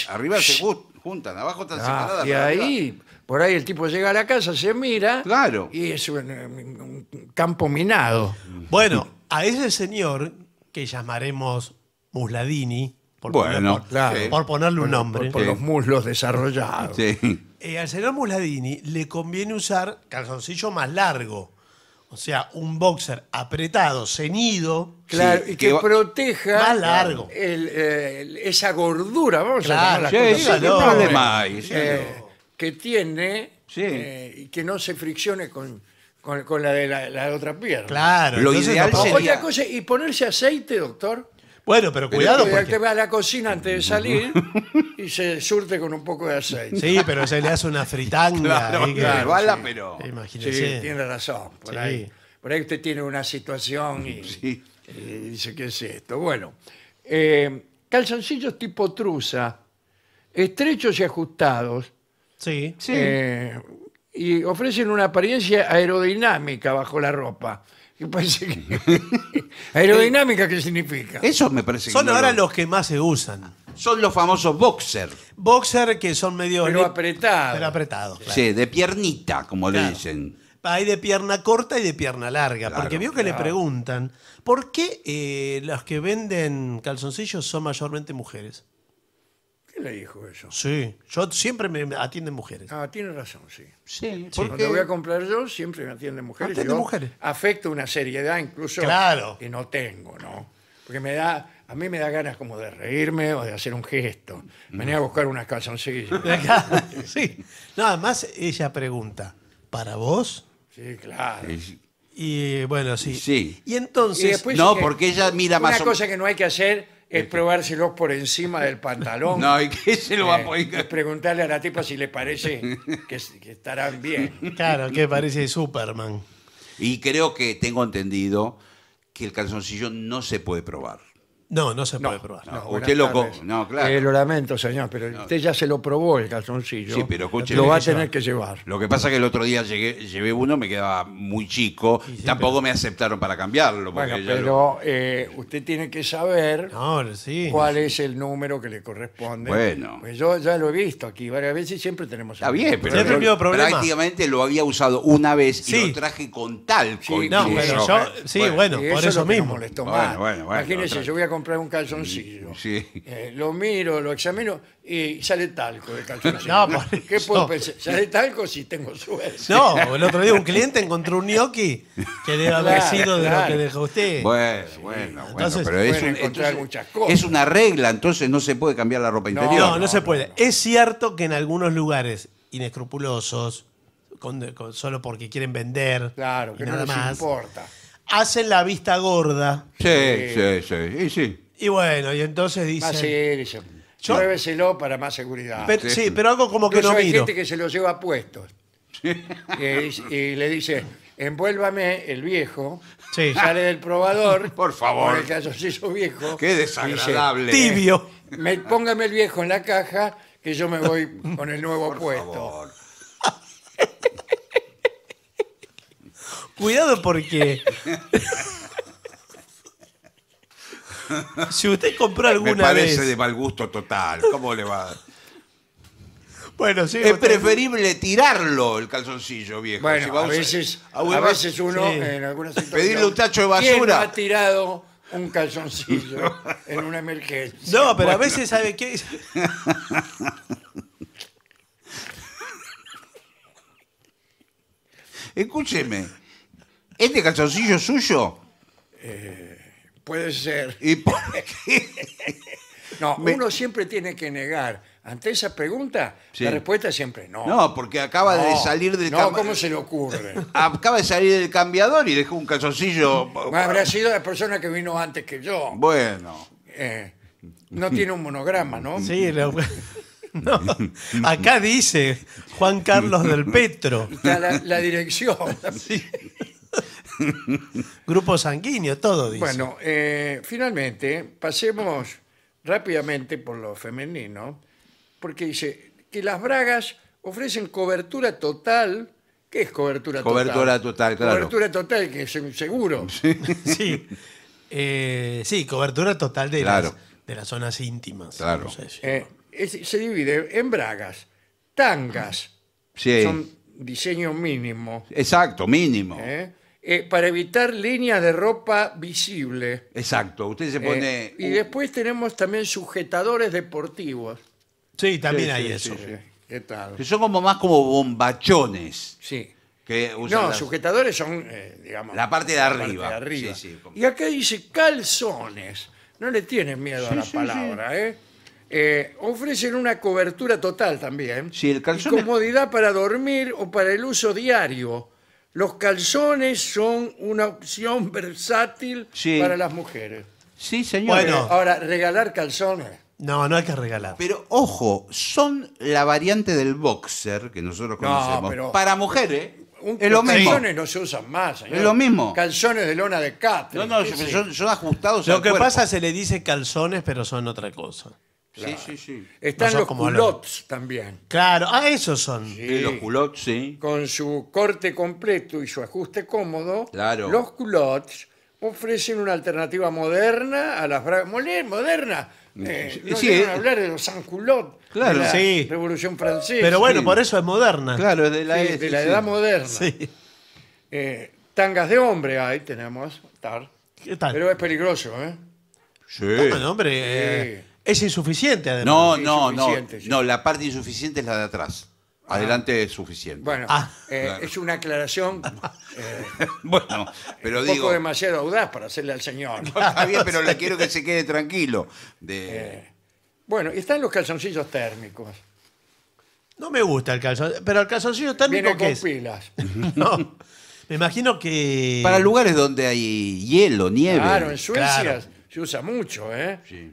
Arriba se juntan, abajo están ah, separadas. Y ahí, por ahí el tipo llega a la casa, se mira. Claro. Y es un campo minado. Bueno, a ese señor, que llamaremos Musladini, por, ponerle un nombre. Por, los muslos desarrollados. Eh, al señor Musladini le conviene usar calzoncillo más largo. O sea, un boxer apretado, ceñido. que proteja esa gordura, vamos a llamar que tiene eh, y que no se friccione con, la de la, otra pierna. Claro. Lo ideal sería- y ponerse aceite, doctor. Bueno, pero cuidado. porque... Te va a la cocina antes de salir y se surte con un poco de aceite. Sí, pero se le hace una fritanga. Claro, pero. tiene razón. Por, ahí, por usted tiene una situación y, dice, ¿qué es esto? Bueno, eh, calzoncillos tipo trusa, estrechos y ajustados, Sí. Sí. Eh, y ofrecen una apariencia aerodinámica bajo la ropa. aerodinámica, ¿qué significa? Eso me parece que Son ahora los que más se usan. Ah, son los famosos boxer. Boxer que son medio... Pero apretados. Pero apretados, Sí, de piernita, como le dicen. Hay de pierna corta y de pierna larga. porque vio que le preguntan, ¿por qué los eh, las que venden calzoncillos son mayormente mujeres? le dijo eso. Sí, yo siempre me atienden mujeres. Ah, tiene razón, sí. Sí, Cuando voy a comprar yo, siempre me atienden mujeres. Atienden Yo mujeres. Afecto una seriedad incluso que no tengo, ¿no? Porque me da, a mí me da ganas como de reírme o de hacer un gesto. Venía a buscar unas calzoncillas. sí. nada más ella pregunta, ¿para vos? sí, claro. Y bueno, sí. Sí. Y entonces, no, porque ella mira más Una cosa que no hay que hacer es este. probárselos por encima del pantalón. No, ¿y qué se lo va a eh, poner? es preguntarle a la tipa si le parece que, que estarán bien. Claro, que parece Superman. Y creo que tengo entendido que el calzoncillo no se puede probar. No, no se puede probar. usted lo no, claro. Eh, lo lamento, señor, pero usted ya se lo probó el calzoncillo. Sí, pero escúcheme. Lo va a tener que llevar. Lo que pasa es que el otro día llegué, llevé uno, me quedaba muy chico. Tampoco me aceptaron para cambiarlo. pero eh, usted tiene que saber cuál es el número que le corresponde. Bueno. Pues yo ya lo he visto aquí varias veces y siempre tenemos... Está bien, pero prácticamente lo había usado una vez y lo traje con tal Sí, Sí, bueno, por eso, mismo. Bueno, Imagínese, yo voy a comprar un calzoncillo. Sí. Eh, lo miro, lo examino y sale talco de calzoncillo. No, ¿Qué puedo pensar? ¿Sale talco si tengo suerte? No, el otro día un cliente encontró un gnocchi que debe haber sido de lo que dejó usted. Bueno, bueno, bueno, Entonces, pero es, muchas cosas. es una regla, entonces no se puede cambiar la ropa interior. no, no, se puede. Es cierto que en algunos lugares inescrupulosos, solo porque quieren vender, Claro, que no nada más, importa hacen la vista gorda. Sí, eh, sí, sí. Y bueno, y entonces dice Así lléveselo para más seguridad. sí. pero algo como que no hay gente que se lo lleva puesto. Y, le dice, envuélvame el viejo, sale del probador. Por favor. viejo. Qué desagradable. Tibio. póngame el viejo en la caja que yo me voy con el nuevo puesto. Cuidado porque. si usted compró alguna Me parece de mal gusto total. ¿Cómo le va? Bueno, sí. Es preferible tirarlo el calzoncillo viejo. Bueno, a veces, a veces uno, en Pedirle un tacho de ¿quién basura? ha tirado un calzoncillo en una emergencia? No, pero a veces, ¿sabe qué? Escúcheme, ¿Este calzoncillo suyo? Eh, puede ser. ¿Y No, uno siempre tiene que negar. Ante esa pregunta, la respuesta siempre no. No, porque acaba de salir del No, ¿cómo se le ocurre? Acaba de salir del cambiador y dejó un calzoncillo. Habrá sido la persona que vino antes que yo. Bueno. Eh, no tiene un monograma, ¿no? Sí, Acá dice Juan Carlos del Petro. la, la dirección. Grupo sanguíneo, todo dice. Bueno, eh, finalmente, pasemos rápidamente por lo femenino, porque dice que las bragas ofrecen cobertura total. ¿Qué es cobertura total? Cobertura total, claro. Cobertura total, que es seguro. Eh, sí, cobertura total de, las, de las zonas íntimas. Eh, se divide en bragas, tangas. Sí. Son diseño mínimo. Exacto, mínimo. ¿eh? Eh, para evitar líneas de ropa visible. Exacto, usted se eh, pone... y después tenemos también sujetadores deportivos. Sí, también hay eso. que son como más como bombachones. Sí. Que No, sujetadores son, eh, digamos... La parte de arriba. arriba. Sí, sí, Y acá dice calzones. No le tienes miedo a la palabra, ¿eh? Ofrecen una cobertura total también. Sí, el calzón comodidad para dormir o para el uso diario. Los calzones son una opción versátil para las mujeres. Sí, señor. Bueno. Ahora, regalar calzones. No, no hay que regalar. Pero ojo, son la variante del boxer que nosotros conocemos. Para mujeres los mismo. calzones no se usan más, señor. Es lo mismo. Calzones de lona de cat. No, no, son, ajustados Lo que que pasa se le dice calzones, pero son otra cosa. Sí, sí, sí. Están los culottes también. Claro, ah, esos son. Sí, eh, Los culottes, sí. Con su corte completo y su ajuste cómodo, Claro. los culottes ofrecen una alternativa moderna a las bragas. Moderna. Eh, no Sí, a eh. hablar de los sans-culottes Claro, de la sí. Revolución Francesa. Pero bueno, por eso es moderna. Claro, es de la, edad moderna. tangas de hombre ahí tenemos. ¿Qué tal? Pero es peligroso, ¿eh? Sí. hombre, eh, es insuficiente, además. No, no, no. No, la parte insuficiente es la de atrás. Ah. Adelante es suficiente. Bueno, ah. eh, es una aclaración eh, Bueno, pero un digo. poco demasiado audaz para hacerle al señor. Está bien, pero le quiero que se quede tranquilo. De, eh, bueno, y están los calzoncillos térmicos. No me gusta el calzoncillo. Pero el calzoncillo térmico Viene con pilas. No. Me imagino que. Para lugares donde hay hielo, nieve. Claro, en Suecia se usa mucho, ¿eh? Sí.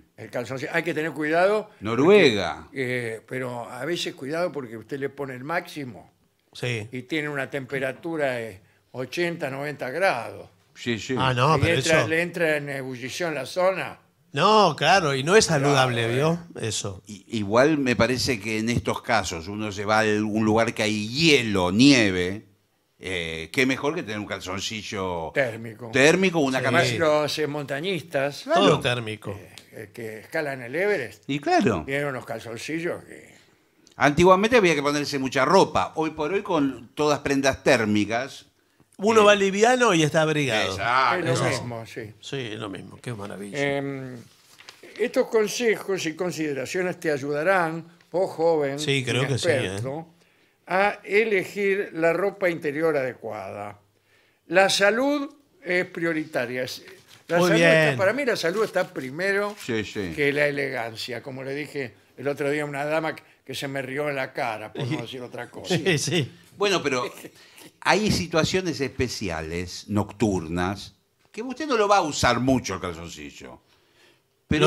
Hay que tener cuidado. Noruega. Eh, pero a veces cuidado porque usted le pone el máximo Sí. y tiene una temperatura de 80, 90 grados. Sí, sí. Ah, no, pero entra- le entra en ebullición la zona. No, claro, y no es saludable, ¿vio? Eh. Eso. Igual me parece que en estos casos uno se va a un lugar que hay hielo, nieve, eh, qué mejor que tener un calzoncillo térmico, térmico una camiseta. camiseta. los eh, montañistas Todo térmico. Eh, que escalan el Everest Y claro, tienen unos calzoncillos que. antiguamente había que ponerse mucha ropa. Hoy por hoy, con todas prendas térmicas. Uno va liviano y está abrigado. Exacto. es lo mismo, sí. Sí, es lo mismo. Qué maravilla. Em, estos consejos y consideraciones te ayudarán, vos joven, Sí, creo que sí, a elegir la ropa interior adecuada. La salud es prioritaria. para mí la salud está primero que la elegancia. Como le dije el otro día a una dama que- se me rió en la cara, por no decir otra cosa. Sí, sí. Bueno, pero hay situaciones especiales, nocturnas, que usted no lo va a usar mucho el calzoncillo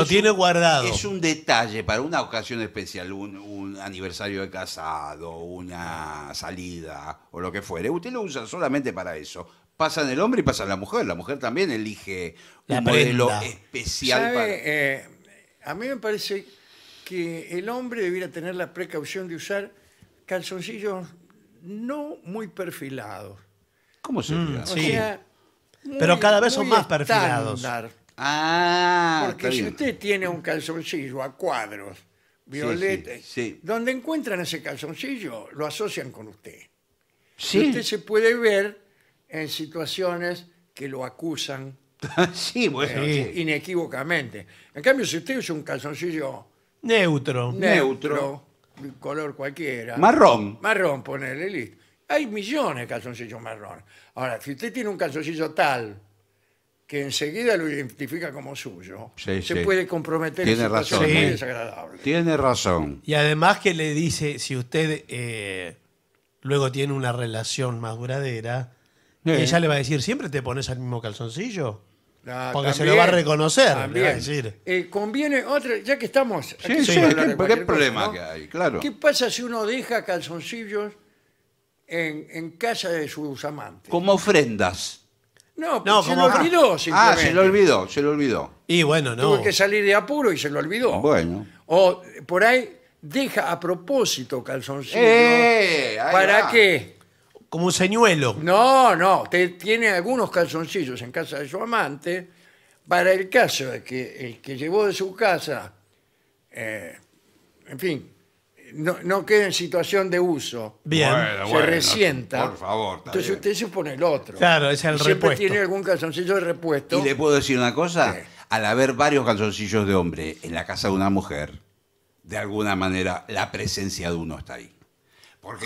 tiene guardado. Es un detalle para una ocasión especial, un, aniversario de casado, una salida o lo que fuere. Usted lo usa solamente para eso. Pasan el hombre y pasan la mujer. La mujer también elige un modelo especial. Para... Eh, a mí me parece que el hombre debiera tener la precaución de usar calzoncillos no muy perfilados. ¿Cómo se llama? Mm, Pero cada vez son más perfilados. Ah, Porque si usted tiene un calzoncillo a cuadros, violeta, donde encuentran ese calzoncillo, lo asocian con usted. usted se puede ver en situaciones que lo acusan eh, inequívocamente. En cambio, si usted usa un calzoncillo Neutro. neutro, de color cualquiera, Marrón. marrón, ponerle listo. Hay millones de calzoncillos marrón. Ahora, si usted tiene un calzoncillo tal que enseguida lo identifica como suyo, se puede comprometer Tiene en razón, ¿eh? Tiene razón. Y además que le dice, si usted eh, luego tiene una relación más duradera, ella le va a decir, siempre te pones al mismo calzoncillo. Ah, Porque se lo va a reconocer, eh, conviene otra, ya que estamos. Sí, ¿qué, problema que hay? Claro. ¿Qué pasa si uno deja calzoncillos en casa de sus amantes? Como ofrendas. No, se lo olvidó simplemente. Ah, se lo olvidó, se lo olvidó. Y bueno, no. Tuvo que salir de apuro y se lo olvidó. Bueno. O por ahí deja a propósito calzoncillos. ¡Eh! ¿Para qué? Como un señuelo. No, no, tiene algunos calzoncillos en casa de su amante para el caso de que el que llevó de su casa, eh, en fin, no, no quede en situación de uso. Bien. se resienta. Por favor. Entonces usted se pone el otro. Claro, es el Siempre repuesto. tiene algún calzoncillo de repuesto. Y le puedo decir una cosa, al haber varios calzoncillos de hombre en la casa de una mujer, de alguna manera la presencia de uno está ahí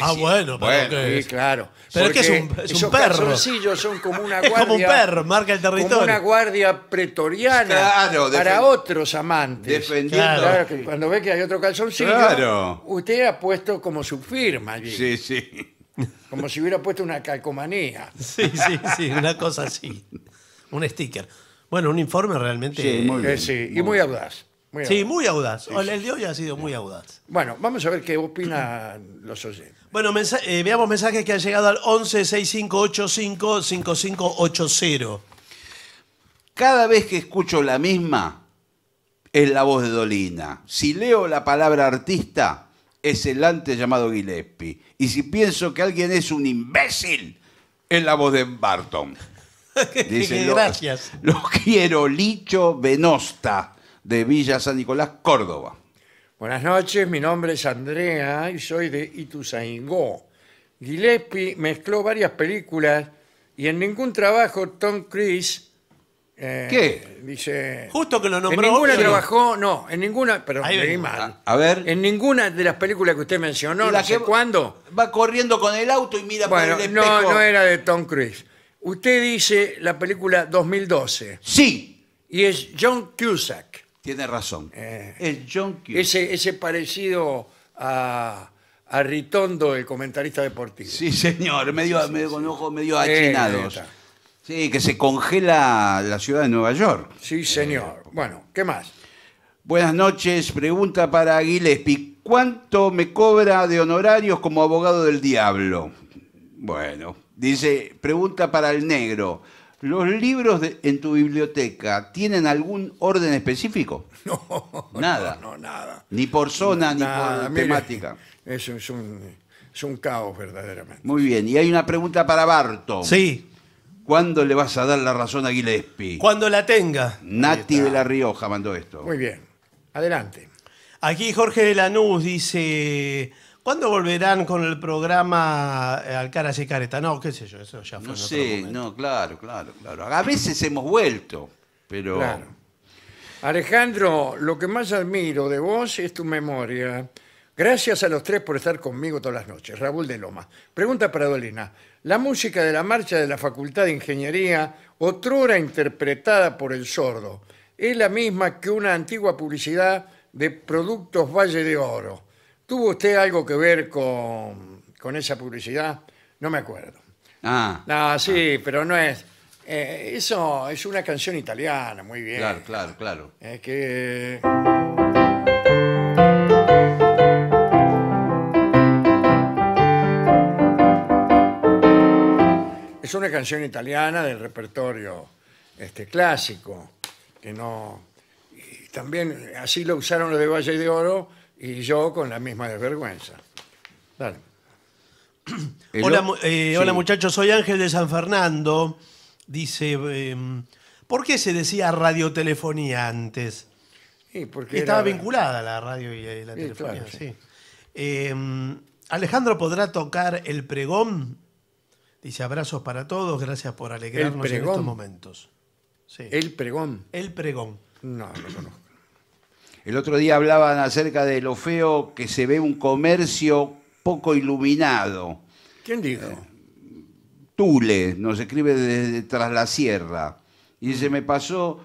ah, bueno, pero es. sí, claro. Pero es que es un, perro. son como una guardia. como un perro, marca el territorio. Como una guardia pretoriana para otros amantes. Defendiendo. cuando ve que hay otro calzoncillo, usted ha puesto como su firma allí. Sí, sí. Como si hubiera puesto una calcomanía. Sí, sí, sí, una cosa así. Un sticker. Bueno, un informe realmente. Sí, muy eh, Sí, y muy audaz. Sí, muy audaz. El de hoy ha sido muy audaz. Bueno, vamos a ver qué opinan los oyentes. Bueno, eh, veamos mensajes que han llegado al 11 6585 5580. Cada vez que escucho la misma, es la voz de Dolina. Si leo la palabra artista, es el antes llamado Gillespie. Y si pienso que alguien es un imbécil, es la voz de Barton. Dice, Gracias. Lo, quiero, Licho Venosta de Villa San Nicolás, Córdoba. Buenas noches, mi nombre es Andrea y soy de Ituzaingó. Gillespie mezcló varias películas y en ningún trabajo Tom Cruise eh, ¿Qué? Dice. Justo que lo nombró. En ninguna trabajó, no, en ninguna. Pero mal. A, ver. En ninguna de las películas que usted mencionó, no sé cuándo. Va corriendo con el auto y mira por el espejo. No, no era de Tom Cruise. Usted dice la película 2012. Sí. Y es John Cusack. Tiene razón. es eh, John Ese, ese parecido a, Ritondo, el comentarista deportivo. Sí, señor, medio, medio con ojos medio eh, achinados. sí, que se congela la ciudad de Nueva York. Sí, eh, señor. bueno, ¿qué más? Buenas noches, pregunta para Aguilespi. ¿Cuánto me cobra de honorarios como abogado del diablo? Bueno, dice, pregunta para el negro. ¿Los libros en tu biblioteca tienen algún orden específico? No, Nada. No, nada. Ni por zona, ni por temática. Eso es un, caos verdaderamente. Muy bien, y hay una pregunta para Barto. Sí, ¿Cuándo le vas a dar la razón a Gillespie? cuando la tenga. Nati de La Rioja mandó esto. Muy bien, adelante. Aquí Jorge de Lanús dice, ¿Cuándo volverán con el programa eh, Alcaraz y Careta? No, qué sé yo, eso ya fue. No no, claro, claro, claro. A veces hemos vuelto, pero. Claro. Alejandro, lo que más admiro de vos es tu memoria. Gracias a los tres por estar conmigo todas las noches. Raúl de Loma. Pregunta para Dolina. La música de la marcha de la Facultad de Ingeniería, otrora interpretada por el sordo, es la misma que una antigua publicidad de productos Valle de Oro ¿Tuvo usted algo que ver con, esa publicidad? No me acuerdo. Ah, No, sí, ah. pero no es. Eh, eso es una canción italiana, muy bien. claro, claro, claro. Es que. Es una canción italiana del repertorio este, clásico, que no. también así lo usaron los de Valle de Oro y yo con la misma desvergüenza. Eh, hola, muchachos, soy Ángel de San Fernando. Dice, em, ¿por qué se decía radiotelefonía antes? Estaba vinculada la radio y eh, la telefonía, em, Alejandro podrá tocar el pregón. Dice, abrazos para todos, gracias por alegrarnos en estos momentos. El pregón. el pregón. No, no conozco. El otro día hablaban acerca de lo feo que se ve un comercio poco iluminado. ¿Quién dijo? Eh, Tule, nos escribe desde tras la sierra. Y se me pasó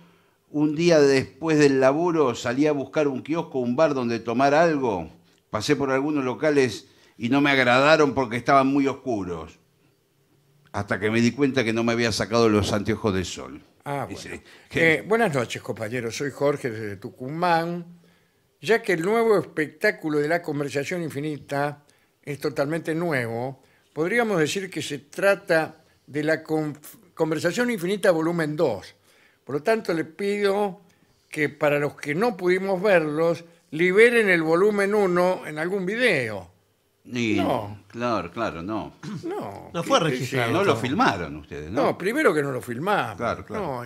un día después del laburo, salí a buscar un kiosco, un bar donde tomar algo. Pasé por algunos locales y no me agradaron porque estaban muy oscuros. Hasta que me di cuenta que no me había sacado los anteojos de sol. Ah, eh, buenas noches, compañeros. Soy Jorge desde Tucumán. Ya que el nuevo espectáculo de la conversación infinita es totalmente nuevo, podríamos decir que se trata de la conversación infinita volumen 2. Por lo tanto, les pido que para los que no pudimos verlos, liberen el volumen 1 en algún video no. Claro, claro, no. No. No fue registrado. No lo filmaron ustedes, ¿no? No, primero que no lo filmaron Claro, claro.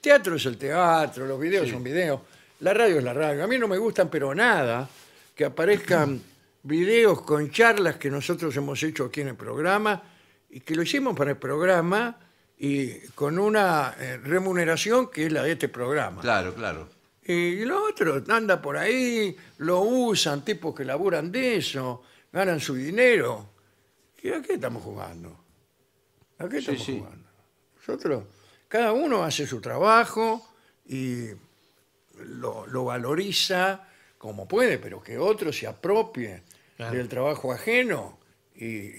teatro es el teatro, los videos son videos, la radio es la radio. A mí no me gustan, pero nada, que aparezcan videos con charlas que nosotros hemos hecho aquí en el programa y que lo hicimos para el programa y con una eh, remuneración que es la de este programa. Claro, claro. Y lo otro anda por ahí, lo usan tipos que laburan de eso ganan su dinero. ¿Y a qué estamos jugando? ¿A qué estamos jugando? Nosotros, cada uno hace su trabajo y lo, valoriza como puede, pero que otro se apropie del trabajo ajeno y,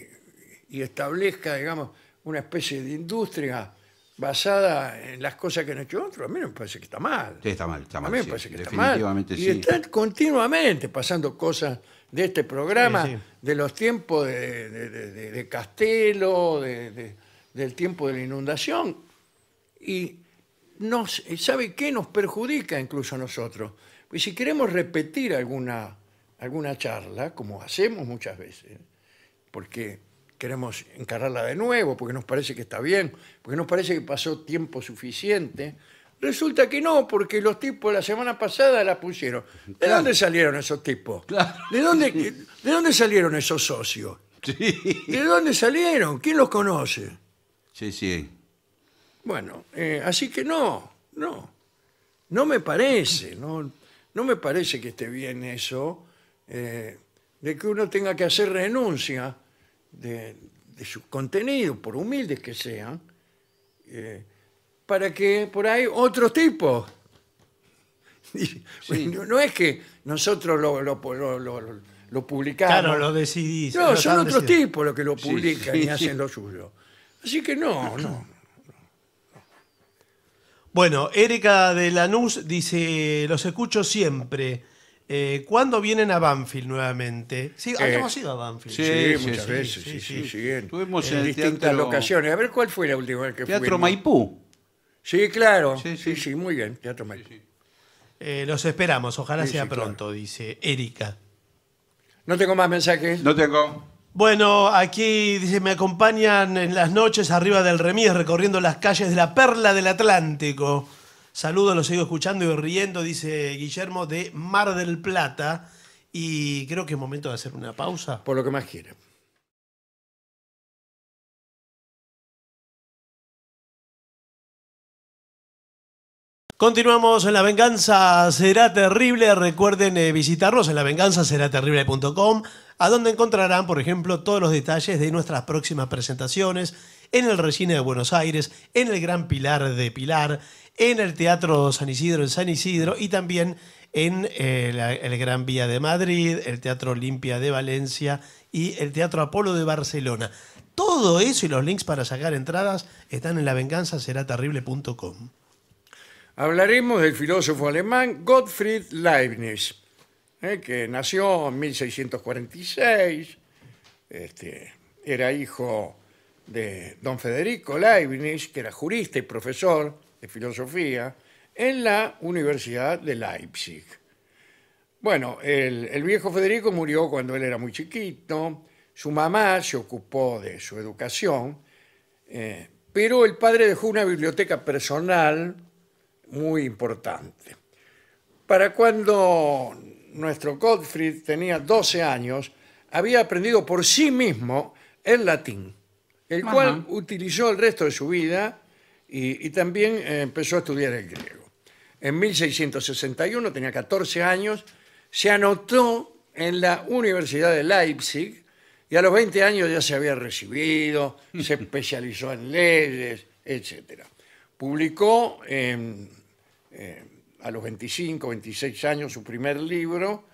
establezca, digamos, una especie de industria basada en las cosas que han hecho otros, a mí me parece que está mal. Sí, está mal, está mal. A mí me parece que está mal. Y sí. están continuamente pasando cosas de este programa, de los tiempos de, Castelo, del tiempo de la inundación. Y ¿sabe qué? Nos perjudica incluso a nosotros. Y pues si queremos repetir alguna, alguna charla, como hacemos muchas veces, porque queremos encararla de nuevo, porque nos parece que está bien, porque nos parece que pasó tiempo suficiente, Resulta que no, porque los tipos la semana pasada la pusieron. ¿De dónde salieron esos tipos? ¿De, dónde, salieron esos socios? ¿De dónde salieron? ¿Quién los conoce? sí, sí. Bueno, eh, así que no, no, no me parece, no, no me parece que esté bien eso, eh, de que uno tenga que hacer renuncia de, su contenido, por humildes que sean, eh, para que por ahí otro tipo. No, es que nosotros lo, lo, lo, publicamos. Claro, lo decidís. No, son otros tipos los que lo publican y hacen lo suyo. Así que no, no. Bueno, Erika de Lanús dice, los escucho siempre. Eh, ¿Cuándo vienen a Banfield nuevamente? Sí, hemos ido a Banfield. Sí, muchas veces, sí, sí, Estuvimos en, en distintas locaciones. A ver, ¿cuál fue la última vez que Teatro Maipú. Sí, claro. Sí, sí, sí, muy bien, ya eh, los esperamos, ojalá sea pronto, dice Erika. No tengo más mensajes. No tengo. Bueno, aquí dice, me acompañan en las noches arriba del Remí, recorriendo las calles de la Perla del Atlántico. Saludos, los sigo escuchando y riendo, dice Guillermo de Mar del Plata. Y creo que es momento de hacer una pausa. Por lo que más quiera. Continuamos en La Venganza Será Terrible. Recuerden eh, visitarnos en lavenganzaseraterrible.com, a donde encontrarán, por ejemplo, todos los detalles de nuestras próximas presentaciones en el Recine de Buenos Aires, en el Gran Pilar de Pilar, en el Teatro San Isidro en San Isidro y también en eh, el Gran Vía de Madrid, el Teatro Olimpia de Valencia y el Teatro Apolo de Barcelona. Todo eso y los links para sacar entradas están en lavenganzaseraterrible.com hablaremos del filósofo alemán Gottfried Leibniz, eh, que nació en 1646, este, era hijo de don Federico Leibniz, que era jurista y profesor de filosofía, en la Universidad de Leipzig. Bueno, el, viejo Federico murió cuando él era muy chiquito, su mamá se ocupó de su educación, eh, pero el padre dejó una biblioteca personal muy importante. Para cuando nuestro Gottfried tenía 12 años, había aprendido por sí mismo el latín, el cual utilizó el resto de su vida y, también eh, empezó a estudiar el griego. En 1661, tenía 14 años, se anotó en la Universidad de Leipzig y a los 20 años ya se había recibido, se especializó en leyes, etc. Publicó en eh, a los 25, 26 años, su primer libro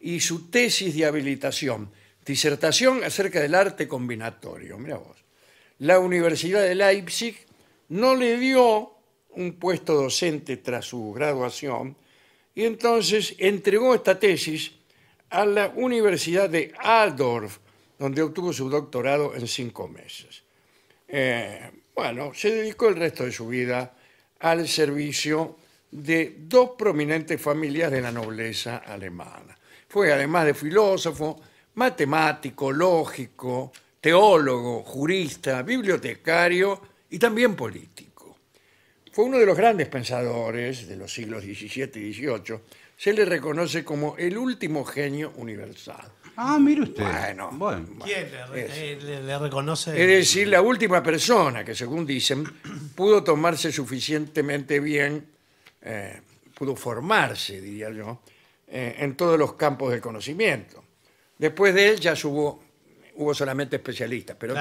y su tesis de habilitación, disertación acerca del arte combinatorio. Mira vos. La Universidad de Leipzig no le dio un puesto docente tras su graduación y entonces entregó esta tesis a la Universidad de Adorf, donde obtuvo su doctorado en cinco meses. Eh, bueno, se dedicó el resto de su vida al servicio de dos prominentes familias de la nobleza alemana. Fue además de filósofo, matemático, lógico, teólogo, jurista, bibliotecario y también político. Fue uno de los grandes pensadores de los siglos XVII y XVIII. Se le reconoce como el último genio universal. Ah, mire usted. Bueno, ¿quién le reconoce? Es decir, la última persona que, según dicen, pudo tomarse suficientemente bien eh, pudo formarse, diría yo, eh, en todos los campos del conocimiento. Después de él ya hubo, hubo solamente especialistas, pero,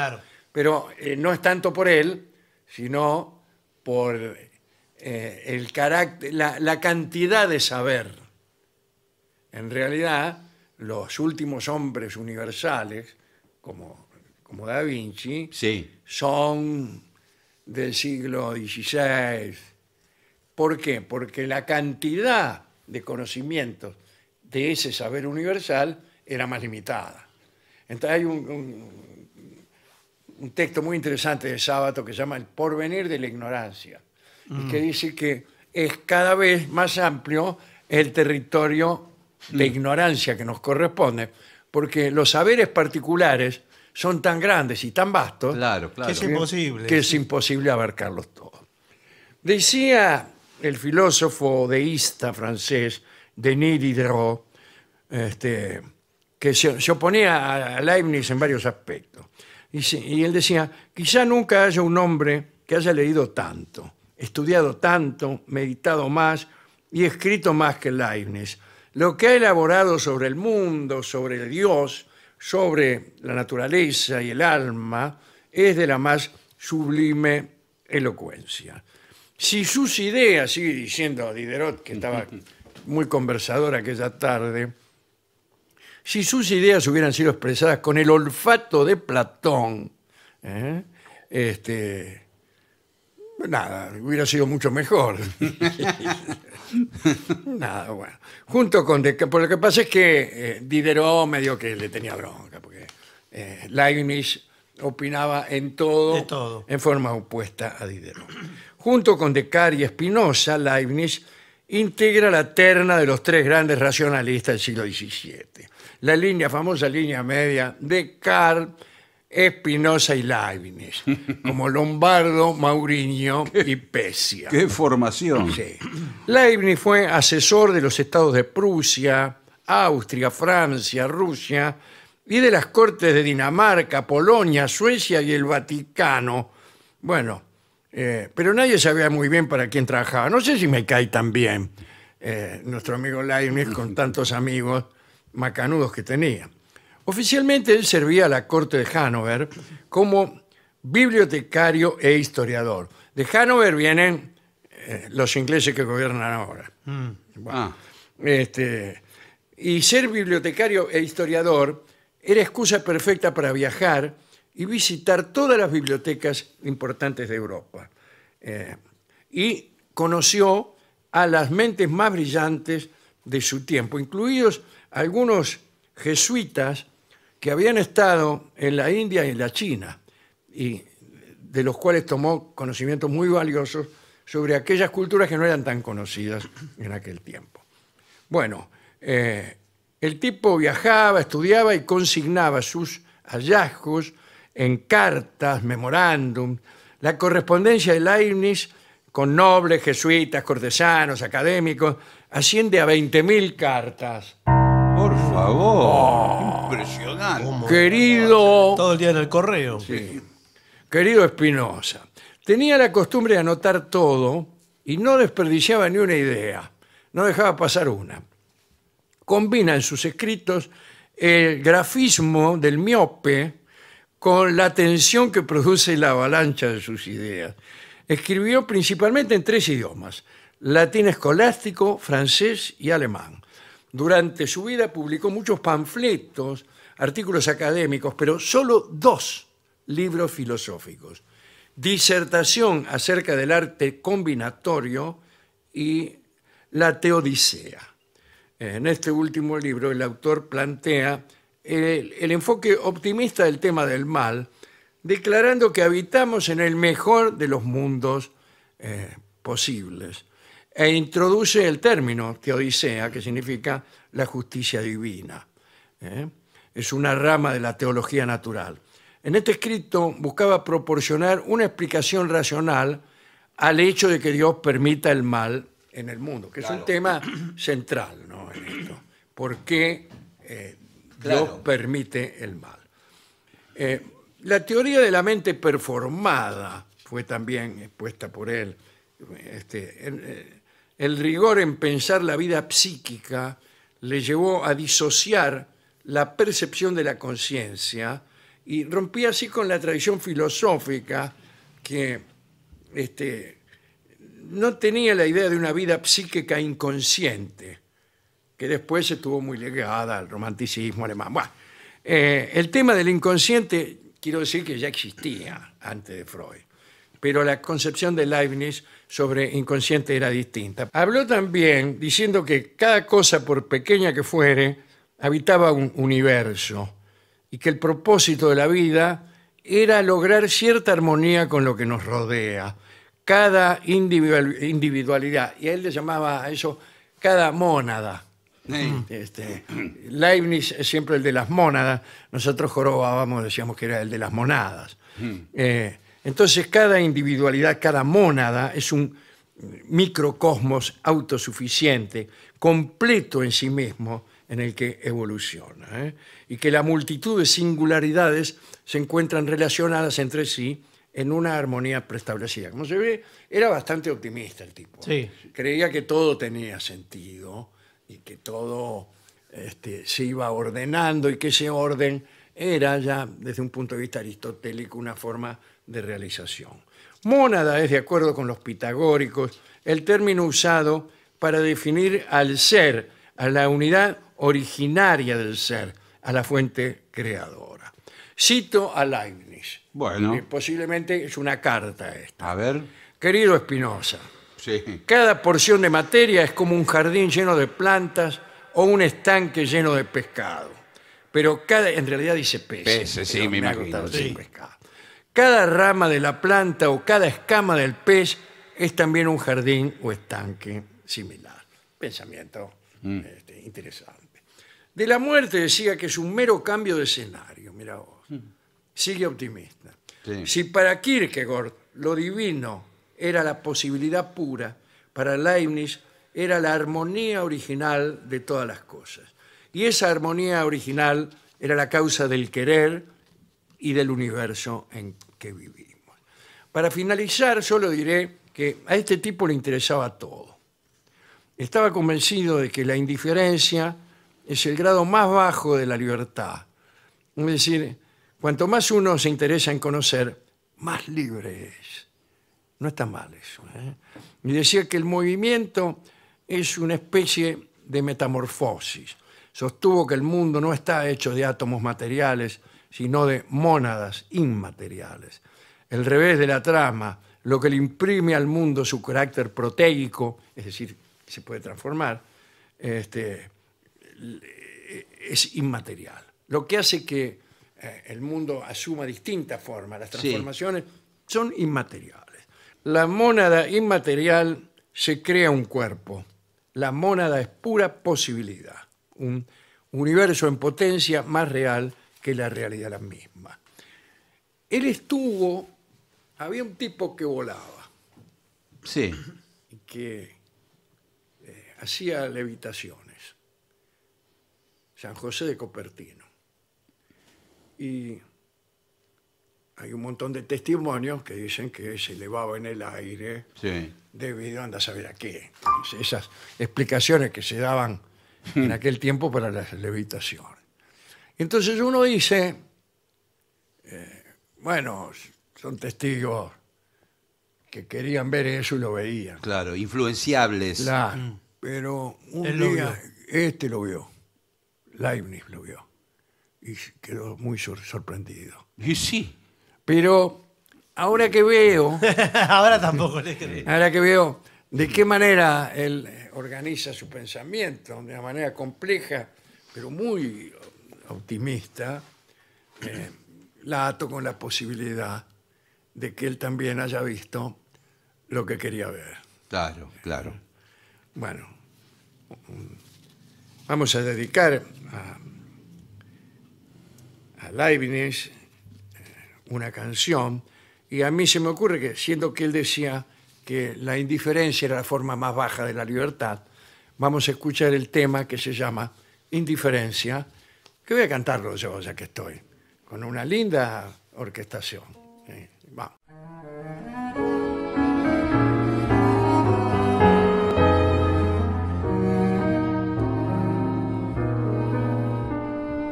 pero eh, no es tanto por él, sino por el carácter, la, cantidad de saber. En realidad, los últimos hombres universales, como, como Da Vinci, son del siglo XVI, ¿Por qué? Porque la cantidad de conocimientos de ese saber universal era más limitada. Entonces hay un, texto muy interesante de Sábato que se llama El porvenir de la ignorancia, y que mm. dice que es cada vez más amplio el territorio de mm. ignorancia que nos corresponde, porque los saberes particulares son tan grandes y tan vastos es imposible. que es imposible abarcarlos todos. Decía el filósofo deísta francés Denis Diderot, este, que se, oponía a Leibniz en varios aspectos. Y, y él decía, quizá nunca haya un hombre que haya leído tanto, estudiado tanto, meditado más y escrito más que Leibniz. Lo que ha elaborado sobre el mundo, sobre el Dios, sobre la naturaleza y el alma, es de la más sublime elocuencia. Si sus ideas, sigue diciendo Diderot, que estaba muy conversador aquella tarde, si sus ideas hubieran sido expresadas con el olfato de Platón, ¿eh? este, nada, hubiera sido mucho mejor. nada, bueno. Junto con por lo que pasa es que Diderot eh, Diderot medio que le tenía bronca, porque eh, Leibniz opinaba en todo, en forma opuesta a Diderot. Junto con Descartes y Spinoza, Leibniz integra la terna de los tres grandes racionalistas del siglo XVII. La línea, famosa línea media, Descartes, Espinosa y Leibniz, como Lombardo, Maurinio y Pesia. ¡Qué formación! Sí. Leibniz fue asesor de los estados de Prusia, Austria, Francia, Rusia y de las cortes de Dinamarca, Polonia, Suecia y el Vaticano. Bueno, eh, pero nadie sabía muy bien para quién trabajaba. No sé si me cae tan bien eh, nuestro amigo Leibniz con tantos amigos macanudos que tenía. Oficialmente él servía a la corte de Hanover como bibliotecario e historiador. De Hanover vienen eh, los ingleses que gobiernan ahora. Mm. Ah. Este, y ser bibliotecario e historiador era excusa perfecta para viajar y visitar todas las bibliotecas importantes de Europa. Eh, y conoció a las mentes más brillantes de su tiempo, incluidos algunos jesuitas que habían estado en la India y en la China, y de los cuales tomó conocimientos muy valiosos sobre aquellas culturas que no eran tan conocidas en aquel tiempo. Bueno, eh, el tipo viajaba, estudiaba y consignaba sus hallazgos en cartas, memorándum, la correspondencia de Leibniz con nobles, jesuitas, cortesanos, académicos, asciende a 20.000 cartas. Por favor, oh. impresionante. Querido... Todo el día en el correo. Querido Espinosa, tenía la costumbre de anotar todo y no desperdiciaba ni una idea, no dejaba pasar una. Combina en sus escritos el grafismo del miope, con la tensión que produce la avalancha de sus ideas. Escribió principalmente en tres idiomas, latín escolástico, francés y alemán. Durante su vida publicó muchos panfletos, artículos académicos, pero solo dos libros filosóficos. Disertación acerca del arte combinatorio y la Teodicea. En este último libro el autor plantea el, enfoque optimista del tema del mal, declarando que habitamos en el mejor de los mundos eh, posibles. E introduce el término teodicea, que significa la justicia divina. Eh, es una rama de la teología natural. En este escrito buscaba proporcionar una explicación racional al hecho de que Dios permita el mal en el mundo, que es un tema central ¿no? ¿Por qué eh, Dios permite el mal. Eh, la teoría de la mente performada fue también expuesta por él. Este, eh, el, rigor en pensar la vida psíquica le llevó a disociar la percepción de la conciencia y rompía así con la tradición filosófica que este, no tenía la idea de una vida psíquica inconsciente, que después estuvo muy ligada al romanticismo alemán. Bueno, eh, el tema del inconsciente, quiero decir que ya existía antes de Freud, pero la concepción de Leibniz sobre inconsciente era distinta. Habló también diciendo que cada cosa, por pequeña que fuere, habitaba un universo y que el propósito de la vida era lograr cierta armonía con lo que nos rodea. Cada individualidad, y él le llamaba a eso cada mónada, Mm. Este, Leibniz es siempre el de las mónadas, nosotros jorobábamos, decíamos que era el de las monadas. Mm. Eh, entonces cada individualidad, cada monada es un microcosmos autosuficiente, completo en sí mismo, en el que evoluciona. ¿eh? Y que la multitud de singularidades se encuentran relacionadas entre sí en una armonía preestablecida. Como se ve, era bastante optimista el tipo. Creía que todo tenía sentido y que todo este, se iba ordenando y que ese orden era ya desde un punto de vista aristotélico una forma de realización. Mónada es, de acuerdo con los pitagóricos, el término usado para definir al ser, a la unidad originaria del ser, a la fuente creadora. Cito a Leibniz. Bueno. Eh, posiblemente es una carta esta. A ver. Querido Espinosa, cada porción de materia es como un jardín lleno de plantas o un estanque lleno de pescado. Pero cada, en realidad dice peces. sí, Cada rama de la planta o cada escama del pez es también un jardín o estanque similar. Pensamiento mm. este, interesante. De la muerte decía que es un mero cambio de escenario, mira vos. Mm. Sigue optimista. Si para Kierkegaard lo divino era la posibilidad pura, para Leibniz era la armonía original de todas las cosas. Y esa armonía original era la causa del querer y del universo en que vivimos. Para finalizar, solo diré que a este tipo le interesaba todo. Estaba convencido de que la indiferencia es el grado más bajo de la libertad. Es decir, cuanto más uno se interesa en conocer, más libre es. No está mal eso. ¿eh? Y decía que el movimiento es una especie de metamorfosis. Sostuvo que el mundo no está hecho de átomos materiales, sino de mónadas inmateriales. El revés de la trama, lo que le imprime al mundo su carácter proteico, es decir, se puede transformar, este, es inmaterial. Lo que hace que eh, el mundo asuma distintas formas, las transformaciones son inmateriales la mónada inmaterial se crea un cuerpo. La mónada es pura posibilidad, un universo en potencia más real que la realidad misma. Él estuvo, había un tipo que volaba, Sí. que eh, hacía levitaciones, San José de Copertino. Y hay un montón de testimonios que dicen que se elevaba en el aire debido anda a saber a qué. Esas explicaciones que se daban en aquel tiempo para las levitaciones. Entonces uno dice, eh, bueno, son testigos que querían ver eso y lo veían. Claro, influenciables. Claro, mm. pero un día este lo vio, Leibniz lo vio, y quedó muy sorprendido. Y sí. Pero ahora que veo, Ahora tampoco le ahora que veo de qué manera él eh, organiza su pensamiento, de una manera compleja, pero muy optimista, eh, la ato con la posibilidad de que él también haya visto lo que quería ver. Claro, claro. Bueno, vamos a dedicar a, a Leibniz una canción. Y a mí se me ocurre que, siendo que él decía que la indiferencia era la forma más baja de la libertad, vamos a escuchar el tema que se llama Indiferencia, que voy a cantarlo yo ya que estoy, con una linda orquestación. vamos.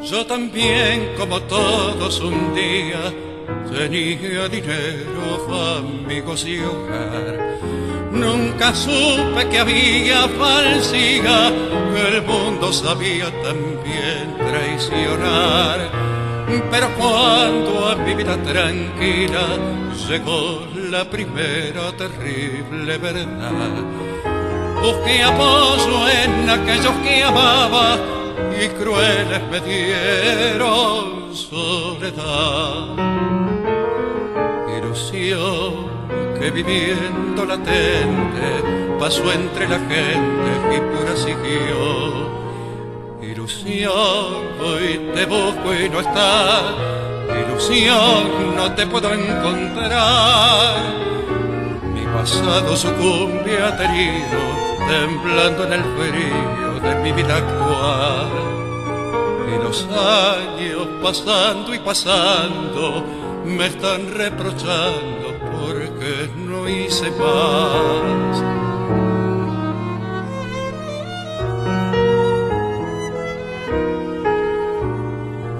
Yo también, como todos, un día tenía dinero, amigos y hogar. Nunca supe que había falsiga, el mundo sabía también traicionar. Pero cuando a mi vida tranquila llegó la primera terrible verdad, busqué apoyo en aquellos que amaba y crueles me dieron soledad. Ilusión que viviendo latente pasó entre la gente y pura siguió. Ilusión, hoy te busco y no estás. Ilusión, no te puedo encontrar. Mi pasado sucumbe aterido, temblando en el frío de mi vida actual. Y los años pasando y pasando me están reprochando porque no hice paz.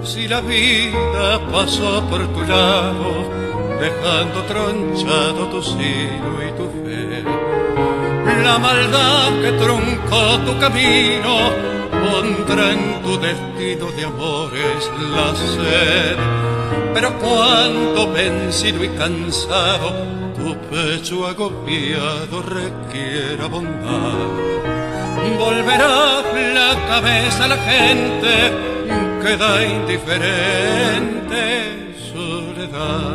Si la vida pasó por tu lado, dejando tronchado tu sino y tu la maldad que truncó tu camino pondrá en tu destino de amores la sed. Pero cuanto vencido y cansado, tu pecho agobiado requiera bondad. Volverá la cabeza a la gente, queda indiferente soledad.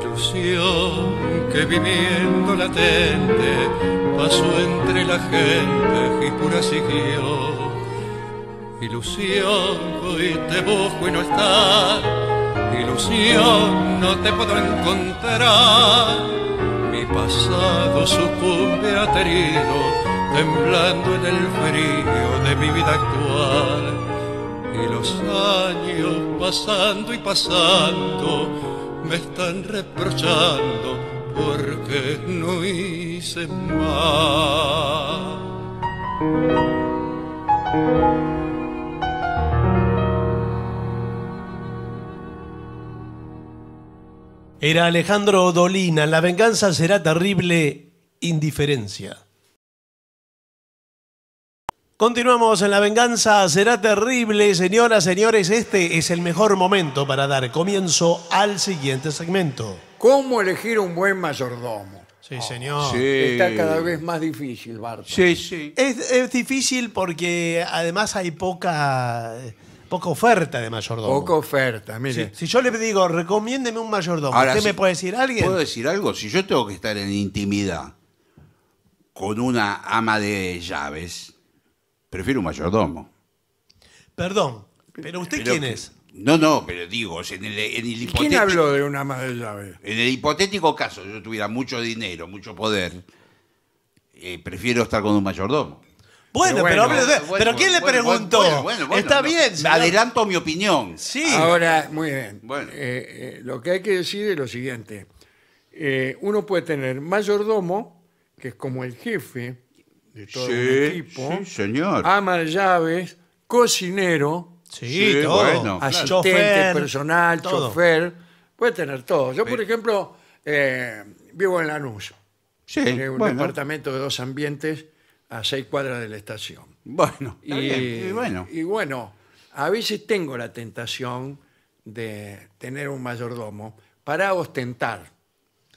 Ilusión que viviendo latente pasó entre la gente y pura siguió. Ilusión, hoy te busco y no está. Ilusión, no te puedo encontrar. Mi pasado sucumbe aterido, temblando en el frío de mi vida actual. Y los años pasando y pasando me están reprochando porque no hice mal. Era Alejandro Dolina, La venganza será terrible, indiferencia. Continuamos en La venganza será terrible, señoras, señores, este es el mejor momento para dar comienzo al siguiente segmento. ¿Cómo elegir un buen mayordomo? Sí, señor. Está cada vez más difícil, Bart. Sí, sí. Es, difícil porque además hay poca, poca oferta de mayordomo. Poca oferta, mire. Si, yo le digo, recomiéndeme un mayordomo, ¿qué me puede decir alguien? ¿Puedo decir algo? Si yo tengo que estar en intimidad con una ama de llaves, prefiero un mayordomo. Perdón, ¿pero usted quién es? No, no, pero digo, en el, hipotético... ¿Quién habló de una ama de llave? En el hipotético caso, yo tuviera mucho dinero, mucho poder, eh, prefiero estar con un mayordomo. Bueno, pero, ¿quién le preguntó? Está bien. Adelanto mi opinión. Sí. Ahora, muy bien. Bueno. Eh, eh, lo que hay que decir es lo siguiente. uno puede tener mayordomo, que es como el jefe de todo el equipo. Sí, señor. Ama de llaves, cocinero Sí, todo. personal, todo. chofer. Puede tener todo. Yo, por ejemplo, eh, vivo en Lanús. Sí, un departamento de dos ambientes a seis cuadras de la estación. Bueno, y bueno. y bueno, a veces tengo la tentación de tener un mayordomo para ostentar.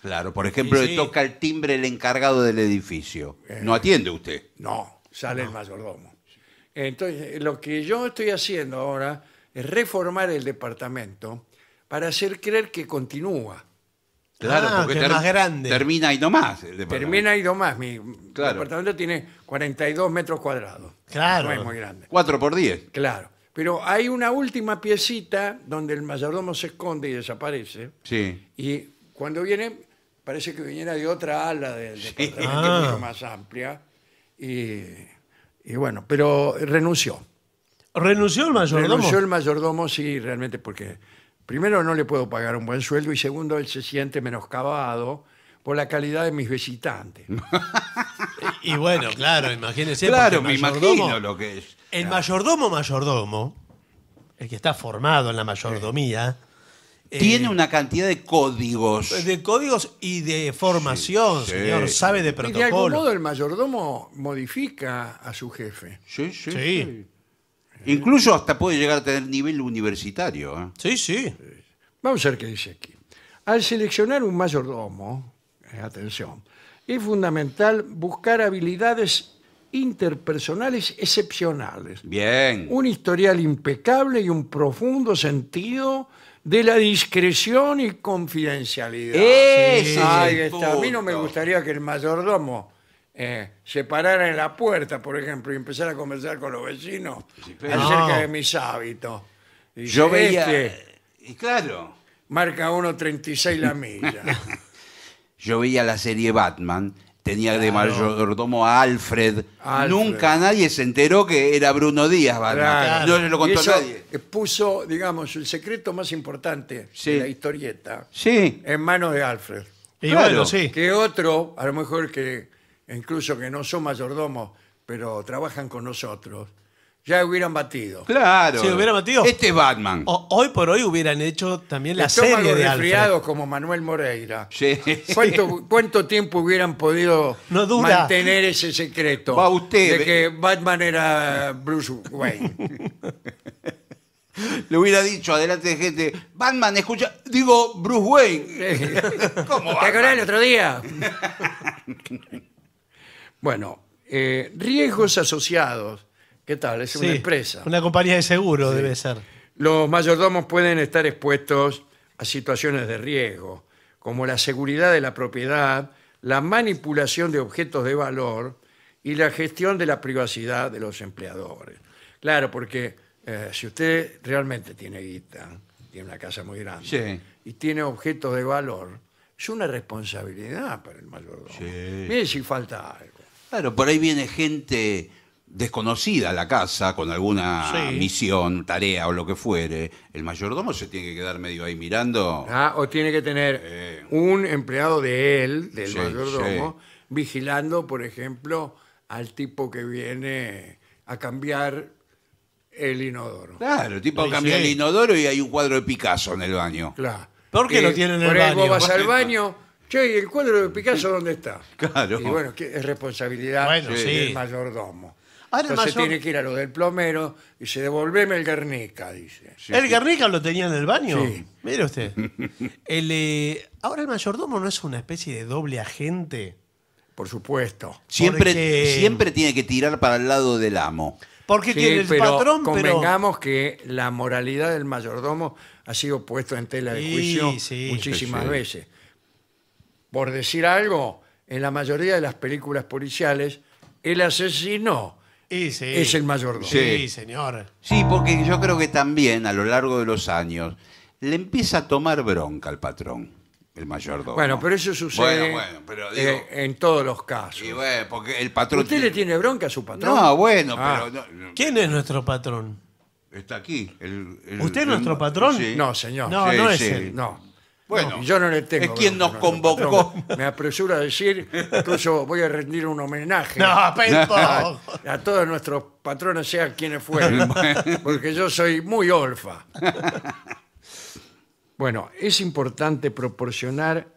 Claro, por ejemplo, le toca el timbre el encargado del edificio. Eh, no atiende usted. No, sale el mayordomo. Entonces, lo que yo estoy haciendo ahora es reformar el departamento para hacer creer que continúa. Claro, ah, porque es más grande. termina y nomás. el Termina y más. Mi departamento tiene 42 metros cuadrados. Claro. No es muy grande. Cuatro por diez. Claro. Pero hay una última piecita donde el mayordomo se esconde y desaparece. Sí. Y cuando viene, parece que viniera de otra ala del departamento, más amplia. Y y bueno, pero renunció. ¿Renunció el mayordomo? Renunció el mayordomo, sí, realmente, porque primero no le puedo pagar un buen sueldo y segundo él se siente menoscabado por la calidad de mis visitantes. Y bueno, claro, imagínese. Claro, me imagino lo que es. El mayordomo mayordomo, el que está formado en la mayordomía, tiene eh, una cantidad de códigos. De códigos y de formación, señor. Sabe de Y de algún modo el mayordomo modifica a su jefe. Sí, sí, Incluso hasta puede llegar a tener nivel universitario. ¿eh? sí, sí. Vamos a ver qué dice aquí. Al seleccionar un mayordomo, eh, atención, es fundamental buscar habilidades interpersonales excepcionales, Bien. un historial impecable y un profundo sentido de la discreción y confidencialidad. A mí no me gustaría que el mayordomo eh, se parara en la puerta, por ejemplo, y empezara a conversar con los vecinos acerca de mis hábitos. Yo veía. Este y claro, marca 1.36 la milla. yo veía la serie Batman tenía de mayordomo a Alfred. Nunca nadie se enteró que era Bruno Díaz No se lo contó nadie. Puso, digamos, el secreto más importante de la historieta en manos de Alfred. sí. Que otro, a lo mejor que incluso que no son mayordomos, pero trabajan con nosotros, ya hubieran batido. Claro. Si hubieran batido. Este es Batman. hoy por hoy hubieran hecho también la serie de resfriados como Manuel Moreira. Sí. ¿Cuánto, tiempo hubieran podido mantener ese secreto? usted, De que Batman era Bruce Wayne. Le hubiera dicho adelante de gente, Batman, escucha, digo Bruce Wayne. ¿Cómo ¿Te acordás el otro día? bueno, eh, riesgos asociados ¿Qué tal? Es una empresa. Una compañía de seguro debe ser. Los mayordomos pueden estar expuestos a situaciones de riesgo, como la seguridad de la propiedad, la manipulación de objetos de valor y la gestión de la privacidad de los empleadores. Claro, porque eh, si usted realmente tiene guita, tiene una casa muy grande y tiene objetos de valor, es una responsabilidad para el mayordomo. Miren si falta algo. Claro, por ahí viene gente desconocida la casa, con alguna misión, tarea o lo que fuere, el mayordomo se tiene que quedar medio ahí mirando. Ah, o tiene que tener eh. un empleado de él, del mayordomo, vigilando, por ejemplo, al tipo que viene a cambiar el inodoro. Claro, el tipo cambia el inodoro y hay un cuadro de Picasso en el baño. Claro. ¿Por qué lo tienen en el por ahí baño? Vos vas al baño, che, ¿y el cuadro de Picasso dónde está? Claro. Y bueno, es responsabilidad del mayordomo. Ahora Entonces tiene que ir a lo del plomero y se devolveme el Guernica, dice. el Guernica lo tenía en el baño. Sí. Mire usted. El, eh, ahora el mayordomo no es una especie de doble agente. Por supuesto. Siempre, siempre tiene que tirar para el lado del amo. Porque el patrón, pero. convengamos que la moralidad del mayordomo ha sido puesta en tela de juicio muchísimas veces. Por decir algo, en la mayoría de las películas policiales, el asesino es el mayordomo. Sí. señor. Sí, porque yo creo que también a lo largo de los años le empieza a tomar bronca al patrón, el mayordomo. Bueno, pero eso sucede pero eh, en todos los casos. porque el patrón... ¿Usted le tiene bronca a su patrón? No, bueno, ah. pero... ¿Quién es nuestro patrón? Está aquí. ¿Usted es nuestro patrón? No, señor. No, no es él. No. Bueno, yo no le tengo. Es quien nos convocó. Me apresuro a decir, incluso voy a rendir un homenaje No, a todos nuestros patrones, sean quienes fueran, porque yo soy muy olfa. Bueno, es importante proporcionar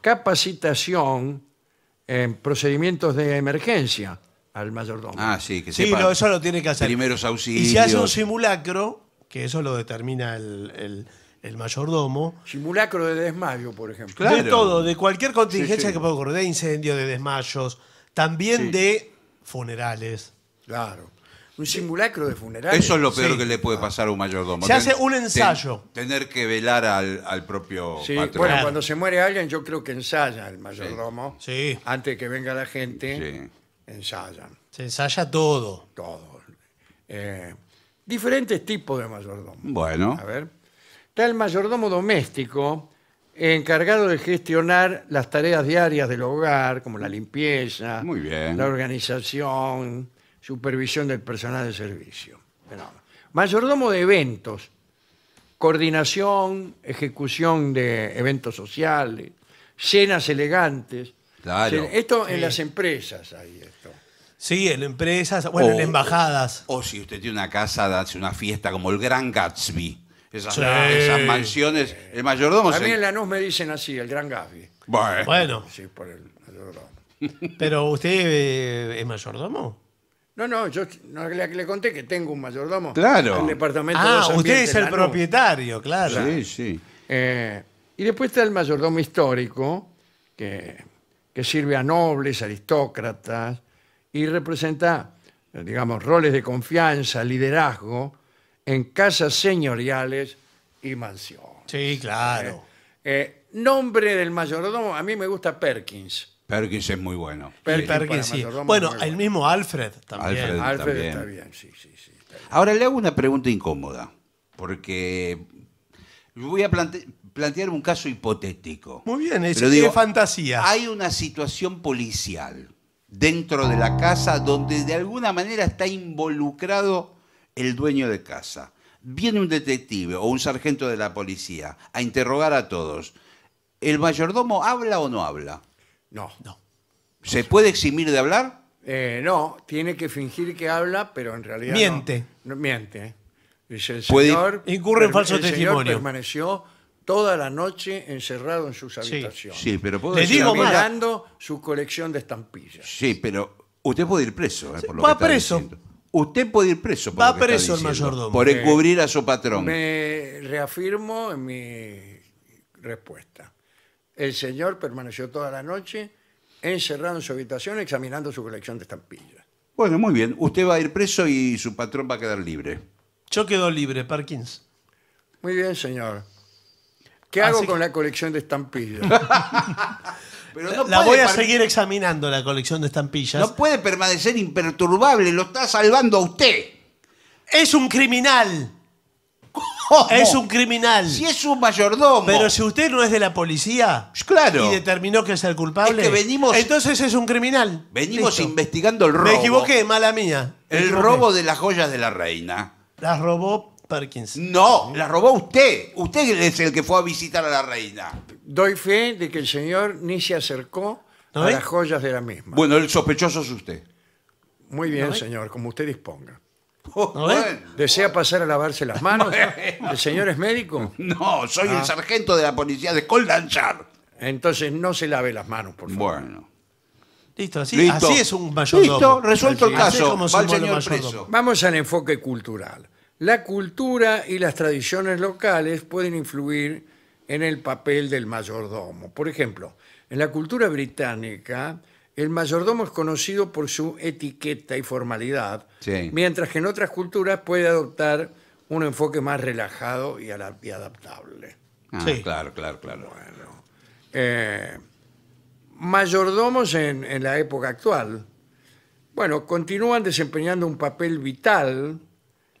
capacitación en procedimientos de emergencia al mayordomo. Ah, sí, que Sí, Sí, eso lo tiene que hacer. Primeros auxilios. Y si hace un simulacro, que eso lo determina el- el mayordomo. Simulacro de desmayo, por ejemplo. De todo, de cualquier contingencia que pueda ocurrir, de incendios, de desmayos, también de funerales. Claro. Un simulacro de funerales. Eso es lo peor que le puede pasar a un mayordomo. Se hace un ensayo. tener que velar al, propio sí, Bueno, cuando se muere alguien, yo creo que ensaya el mayordomo. Sí. Antes que venga la gente, ensayan. Se ensaya todo. Todo. Eh, diferentes tipos de mayordomo. Bueno. A ver. Está el mayordomo doméstico, encargado de gestionar las tareas diarias del hogar, como la limpieza, la organización, supervisión del personal de servicio. Mayordomo de eventos, coordinación, ejecución de eventos sociales, cenas elegantes. Esto en las empresas hay esto. Sí, en empresas, bueno, en embajadas. O si usted tiene una casa, hace una fiesta como el Gran Gatsby esas, mansiones. El mayordomo A mí en Lanús me dicen así, el gran Gafi. Bueno, Sí, por el mayordomo. pero usted eh, es mayordomo. No, no, yo le, conté que tengo un mayordomo. Claro. El departamento de Ah, usted es el propietario, claro. sí, sí. Eh, y después está el mayordomo histórico, que, que sirve a nobles, aristócratas, y representa, digamos, roles de confianza, liderazgo en casas señoriales y mansiones. Sí, claro. Eh, eh, nombre del mayordomo, a mí me gusta Perkins. Perkins es muy bueno. Perkins, Bueno, el mismo Alfred también. Alfred. está bien, sí, sí, sí. Ahora le hago una pregunta incómoda, porque voy a plantear un caso hipotético. Muy bien, es fantasía. Hay una situación policial dentro de la casa donde de alguna manera está involucrado el dueño de casa. Viene un detective o un sargento de la policía a interrogar a todos. ¿El mayordomo habla o no habla? No. No. ¿Se puede eximir de hablar? Eh, no, tiene que fingir que habla, pero en realidad. Miente. No, miente. Dice el señor. incurre en falso el señor permaneció toda la noche encerrado en sus habitaciones. Sí, pero puedo digo mirando su colección de estampillas. Sí, pero usted puede ir preso. Eh, por lo Va preso. Usted puede ir preso. por Va preso el mayordomo. Por encubrir a su patrón. Me reafirmo en mi respuesta. El señor permaneció toda la noche encerrado en su habitación examinando su colección de estampillas. Bueno, muy bien. Usted va a ir preso y su patrón va a quedar libre. Yo quedo libre, Parkins. Muy bien, señor. ¿Qué hago con la colección de estampillas? la voy a seguir examinando la colección de estampillas. No puede permanecer imperturbable, lo está salvando a usted. Es un criminal. Es un criminal. Si es un mayordomo. Pero si usted no es de la policía claro. y determinó que es el culpable, venimos, entonces es un criminal. Venimos investigando el robo. Me equivoqué, mala mía. el robo de las joyas de la reina. Las robó no, la robó usted. Usted es el que fue a visitar a la reina. Doy fe de que el señor ni se acercó a las joyas de la misma. Bueno, el sospechoso es usted. Muy bien, señor, como usted disponga. ¿Desea pasar a lavarse las manos? ¿El señor es médico? No, soy el ah. sargento de la policía de Coldanchar. Entonces no se lave las manos, por favor. Bueno. Listo, así, es un Listo, resuelto el caso. Vamos al enfoque cultural la cultura y las tradiciones locales pueden influir en el papel del mayordomo. Por ejemplo, en la cultura británica, el mayordomo es conocido por su etiqueta y formalidad, mientras que en otras culturas puede adoptar un enfoque más relajado y, adaptable. Ah, sí. claro, claro, claro. Eh, mayordomos en, en la época actual, bueno, continúan desempeñando un papel vital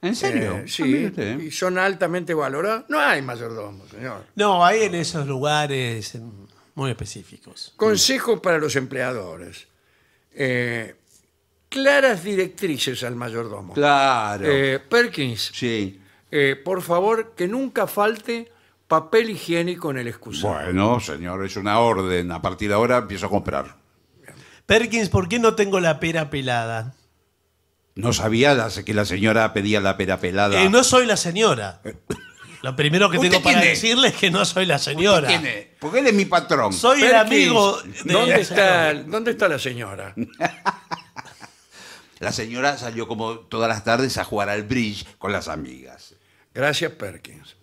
¿En serio? Eh, ah, sí, y son altamente valorados. No hay mayordomo, señor. No, hay en esos lugares eh, muy específicos. Consejo para los empleadores. Eh, claras directrices al mayordomo. Claro. Perkins, sí. por favor, que nunca falte papel higiénico en el excusado. Bueno, señor, es una orden. A partir de ahora empiezo a comprar. Perkins, ¿por qué no tengo la pera pelada? No sabía que la señora pedía la pera pelada. Que eh, no soy la señora. Lo primero que tengo para decirle es que no soy la señora. Porque él es mi patrón. Soy el amigo. De ¿Dónde, está, ¿Dónde está la señora? la señora salió como todas las tardes a jugar al bridge con las amigas. Gracias, Perkins.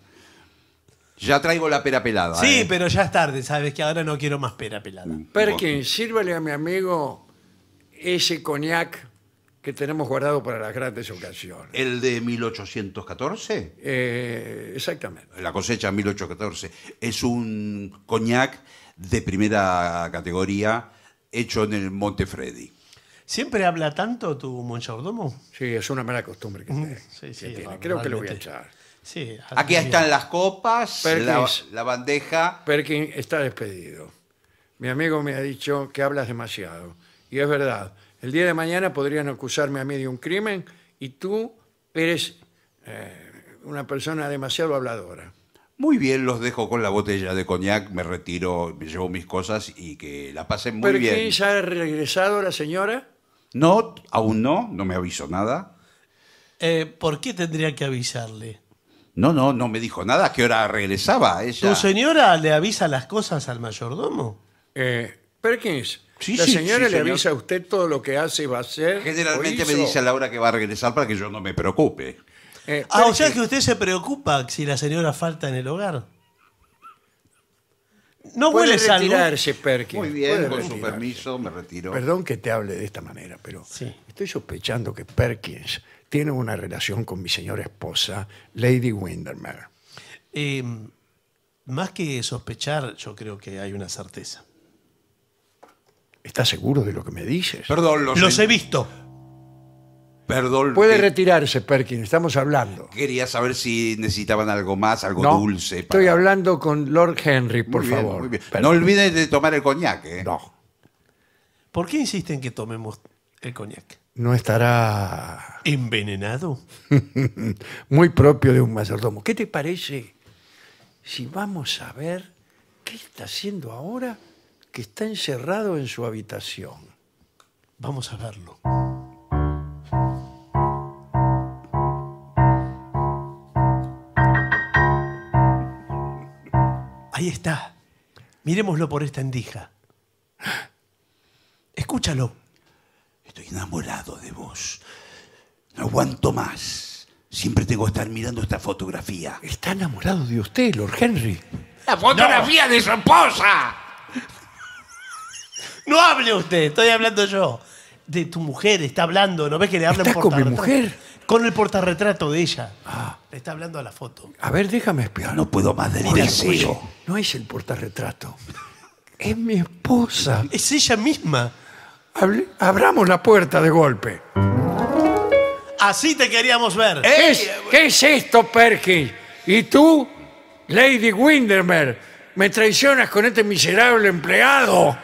Ya traigo la pera pelada. Sí, ¿eh? pero ya es tarde, sabes que ahora no quiero más pera pelada. Perkins, sírvale a mi amigo ese coñac que tenemos guardado para las grandes ocasiones. ¿El de 1814? Eh, exactamente. La cosecha 1814. Es un coñac de primera categoría hecho en el Montefredi. ¿Siempre habla tanto tu Monchardomo? Sí, es una mala costumbre que, tiene. Creo que lo voy a echar. Aquí están las copas, la, la, bandeja. Perkin está despedido. Mi amigo me ha dicho que hablas demasiado. Y es verdad el día de mañana podrían acusarme a mí de un crimen y tú eres eh, una persona demasiado habladora. Muy bien, los dejo con la botella de coñac, me retiro, me llevo mis cosas y que la pasen muy bien. ¿Pero ya ha regresado la señora? No, aún no, no me avisó nada. Eh, ¿Por qué tendría que avisarle? No, no, no me dijo nada. ¿A qué hora regresaba ella? ¿Tu señora le avisa las cosas al mayordomo? Eh, Perkins, la señora le avisa a usted todo lo que hace y va a ser. Generalmente me dice a la hora que va a regresar para que yo no me preocupe. Eh, ah, o sea que usted se preocupa si la señora falta en el hogar. No vuelve a retirarse, Perkins. Muy bien, con su permiso me retiro. Perdón que te hable de esta manera, pero estoy sospechando que Perkins tiene una relación con mi señora esposa, Lady Windermere. Eh, más que sospechar, yo creo que hay una certeza. ¿Estás seguro de lo que me dices? Perdón, los, he visto. Perdón. Puede retirarse, Perkin, estamos hablando. quería saber si necesitaban algo más, algo dulce. Estoy hablando con Lord Henry, por favor. No olvides de tomar el coñac. ¿eh? No, ¿Por qué insisten que tomemos el coñac? no estará ¿Envenenado? muy propio de un macerdomo. ¿Qué te parece si vamos a ver qué está haciendo ahora que está encerrado en su habitación. Vamos a verlo. Ahí está. Miremoslo por esta endija. Escúchalo. Estoy enamorado de vos. No aguanto más. Siempre tengo que estar mirando esta fotografía. Está enamorado de usted, Lord Henry. La fotografía de su esposa. No hable usted, estoy hablando yo. De tu mujer está hablando, ¿no ves que le habla un ¿Estás con mi mujer? Con el portarretrato de ella. Ah. Le está hablando a la foto. A ver, déjame espiar. No puedo más del No es el portarretrato. Es mi esposa. Es ella misma. abramos la puerta de golpe. Así te queríamos ver. ¿Qué es, esto, Perkins? Y tú, Lady Windermere, me traicionas con este miserable empleado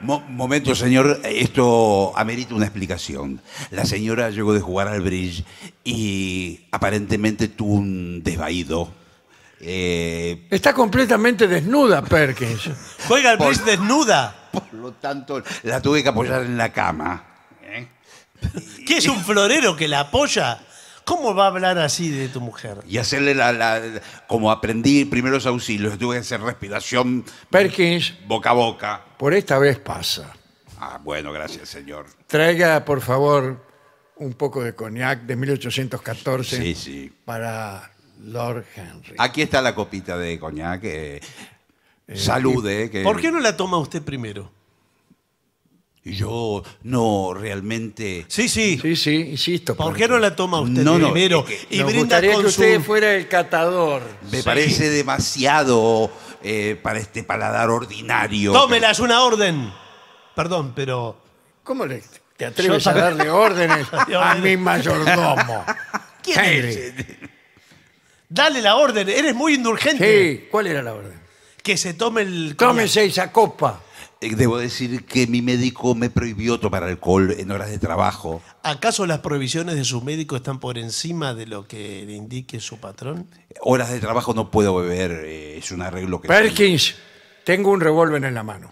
momento, señor, esto amerita una explicación. La señora llegó de jugar al bridge y aparentemente tuvo un desvaído. Eh, Está completamente desnuda, Perkins. Juega al bridge desnuda. por lo tanto, la tuve que apoyar en la cama. ¿eh? ¿Qué es un florero que la apoya ¿Cómo va a hablar así de tu mujer? Y hacerle la, como aprendí primeros auxilios, tuve que hacer respiración Perkins, boca a boca. por esta vez pasa. Ah, bueno, gracias, señor. Traiga, por favor, un poco de cognac de 1814 Sí, sí. para Lord Henry. Aquí está la copita de coñac. Eh, eh, salude. ¿Por qué no la toma usted primero? Yo no realmente. Sí, sí. Sí, sí, insisto. ¿Por qué no la toma usted No, no, primero? y nos gustaría que usted fuera el catador. Me parece demasiado eh, para este paladar ordinario. ¡Tómelas una orden. Perdón, pero. ¿Cómo le, te atreves a darle órdenes a mi mayordomo? ¿Quién Dale la orden, eres muy indulgente. Sí, ¿cuál era la orden? Que se tome el. Tómese esa copa. Eh, debo decir que mi médico me prohibió tomar alcohol en horas de trabajo. ¿Acaso las prohibiciones de su médico están por encima de lo que le indique su patrón? Horas de trabajo no puedo beber, eh, es un arreglo que... Perkins, tengo un revólver en la mano.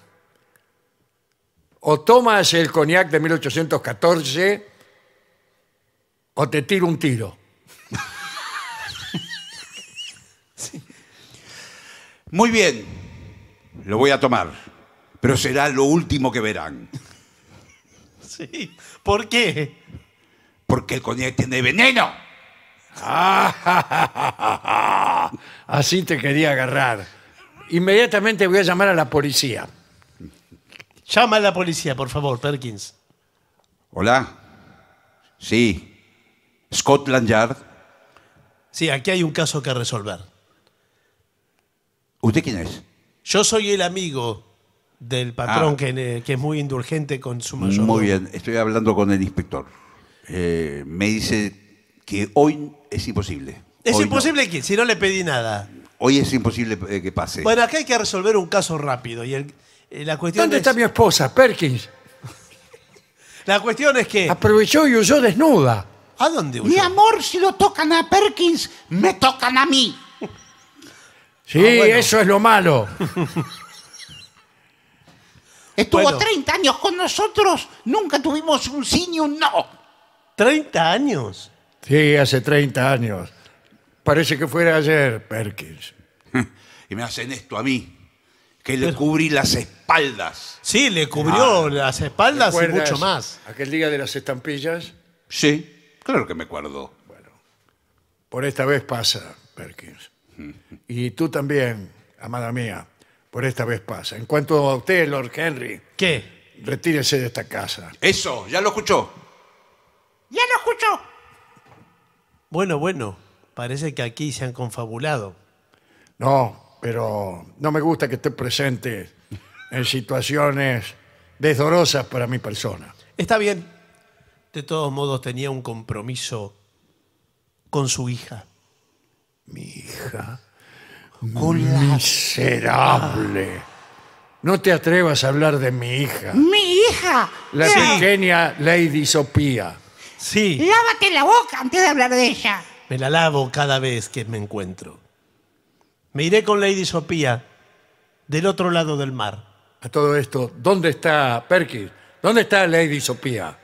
O tomas el cognac de 1814 o te tiro un tiro. Muy bien, lo voy a tomar pero será lo último que verán. Sí. ¿Por qué? Porque el coñac tiene veneno. Así te quería agarrar. Inmediatamente voy a llamar a la policía. Llama a la policía, por favor, Perkins. Hola. Sí. Scotland Yard. Sí, aquí hay un caso que resolver. ¿Usted quién es? Yo soy el amigo del ah. patrón, eh, que, es muy indulgente con su mayor. Muy bien, estoy hablando con el inspector. Eh, me dice que hoy es imposible. ¿Es imposible que Si no le pedí nada. Hoy es imposible eh, que pase. Bueno, acá hay que resolver un caso rápido. Y la cuestión ¿Dónde está mi esposa, Perkins? la cuestión es que... Aprovechó y huyó desnuda. ¿A dónde huyó? Mi amor, si lo tocan a Perkins, me tocan a mí. sí, ah, eso es lo malo. Estuvo 30 años con nosotros, nunca tuvimos un sí no. ¿30 años? Sí, hace 30 años. Parece que fuera ayer, Perkins. y me hacen esto a mí, que le cubrí las espaldas. Sí, le cubrió ah. las espaldas y mucho más. Aquel día de las estampillas. Sí, claro que me acuerdo. Bueno, por esta vez pasa, Perkins. y tú también, amada mía por esta vez pasa. En cuanto a usted, Lord Henry, ¿Qué? retírese de esta casa. Eso, ya lo escuchó. ¡Ya lo escuchó! Bueno, bueno, parece que aquí se han confabulado. No, pero no me gusta que esté presente en situaciones desdorosas para mi persona. Está bien. De todos modos, tenía un compromiso con su hija. Mi hija miserable. No te atrevas a hablar de mi hija, Mi hija. la ingenia Lady Sopía. Sí, lávate la boca antes de hablar de ella. me la lavo cada vez que me encuentro. Me iré con Lady Sofía del otro lado del mar. A todo esto, ¿dónde está Perkins? ¿Dónde está Lady Sopía?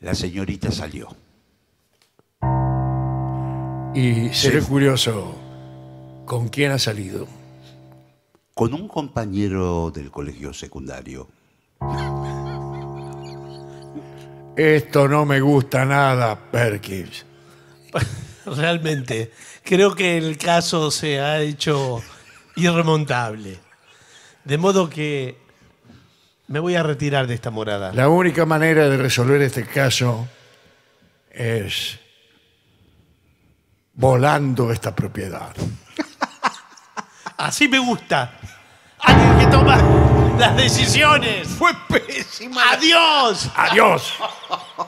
La señorita salió. Y seré curioso, ¿con quién ha salido? Con un compañero del colegio secundario. Esto no me gusta nada, Perkins. Realmente, creo que el caso se ha hecho irremontable. De modo que me voy a retirar de esta morada. La única manera de resolver este caso es volando esta propiedad. Así me gusta. Alguien que toma las decisiones. Fue pésima. Adiós. Adiós.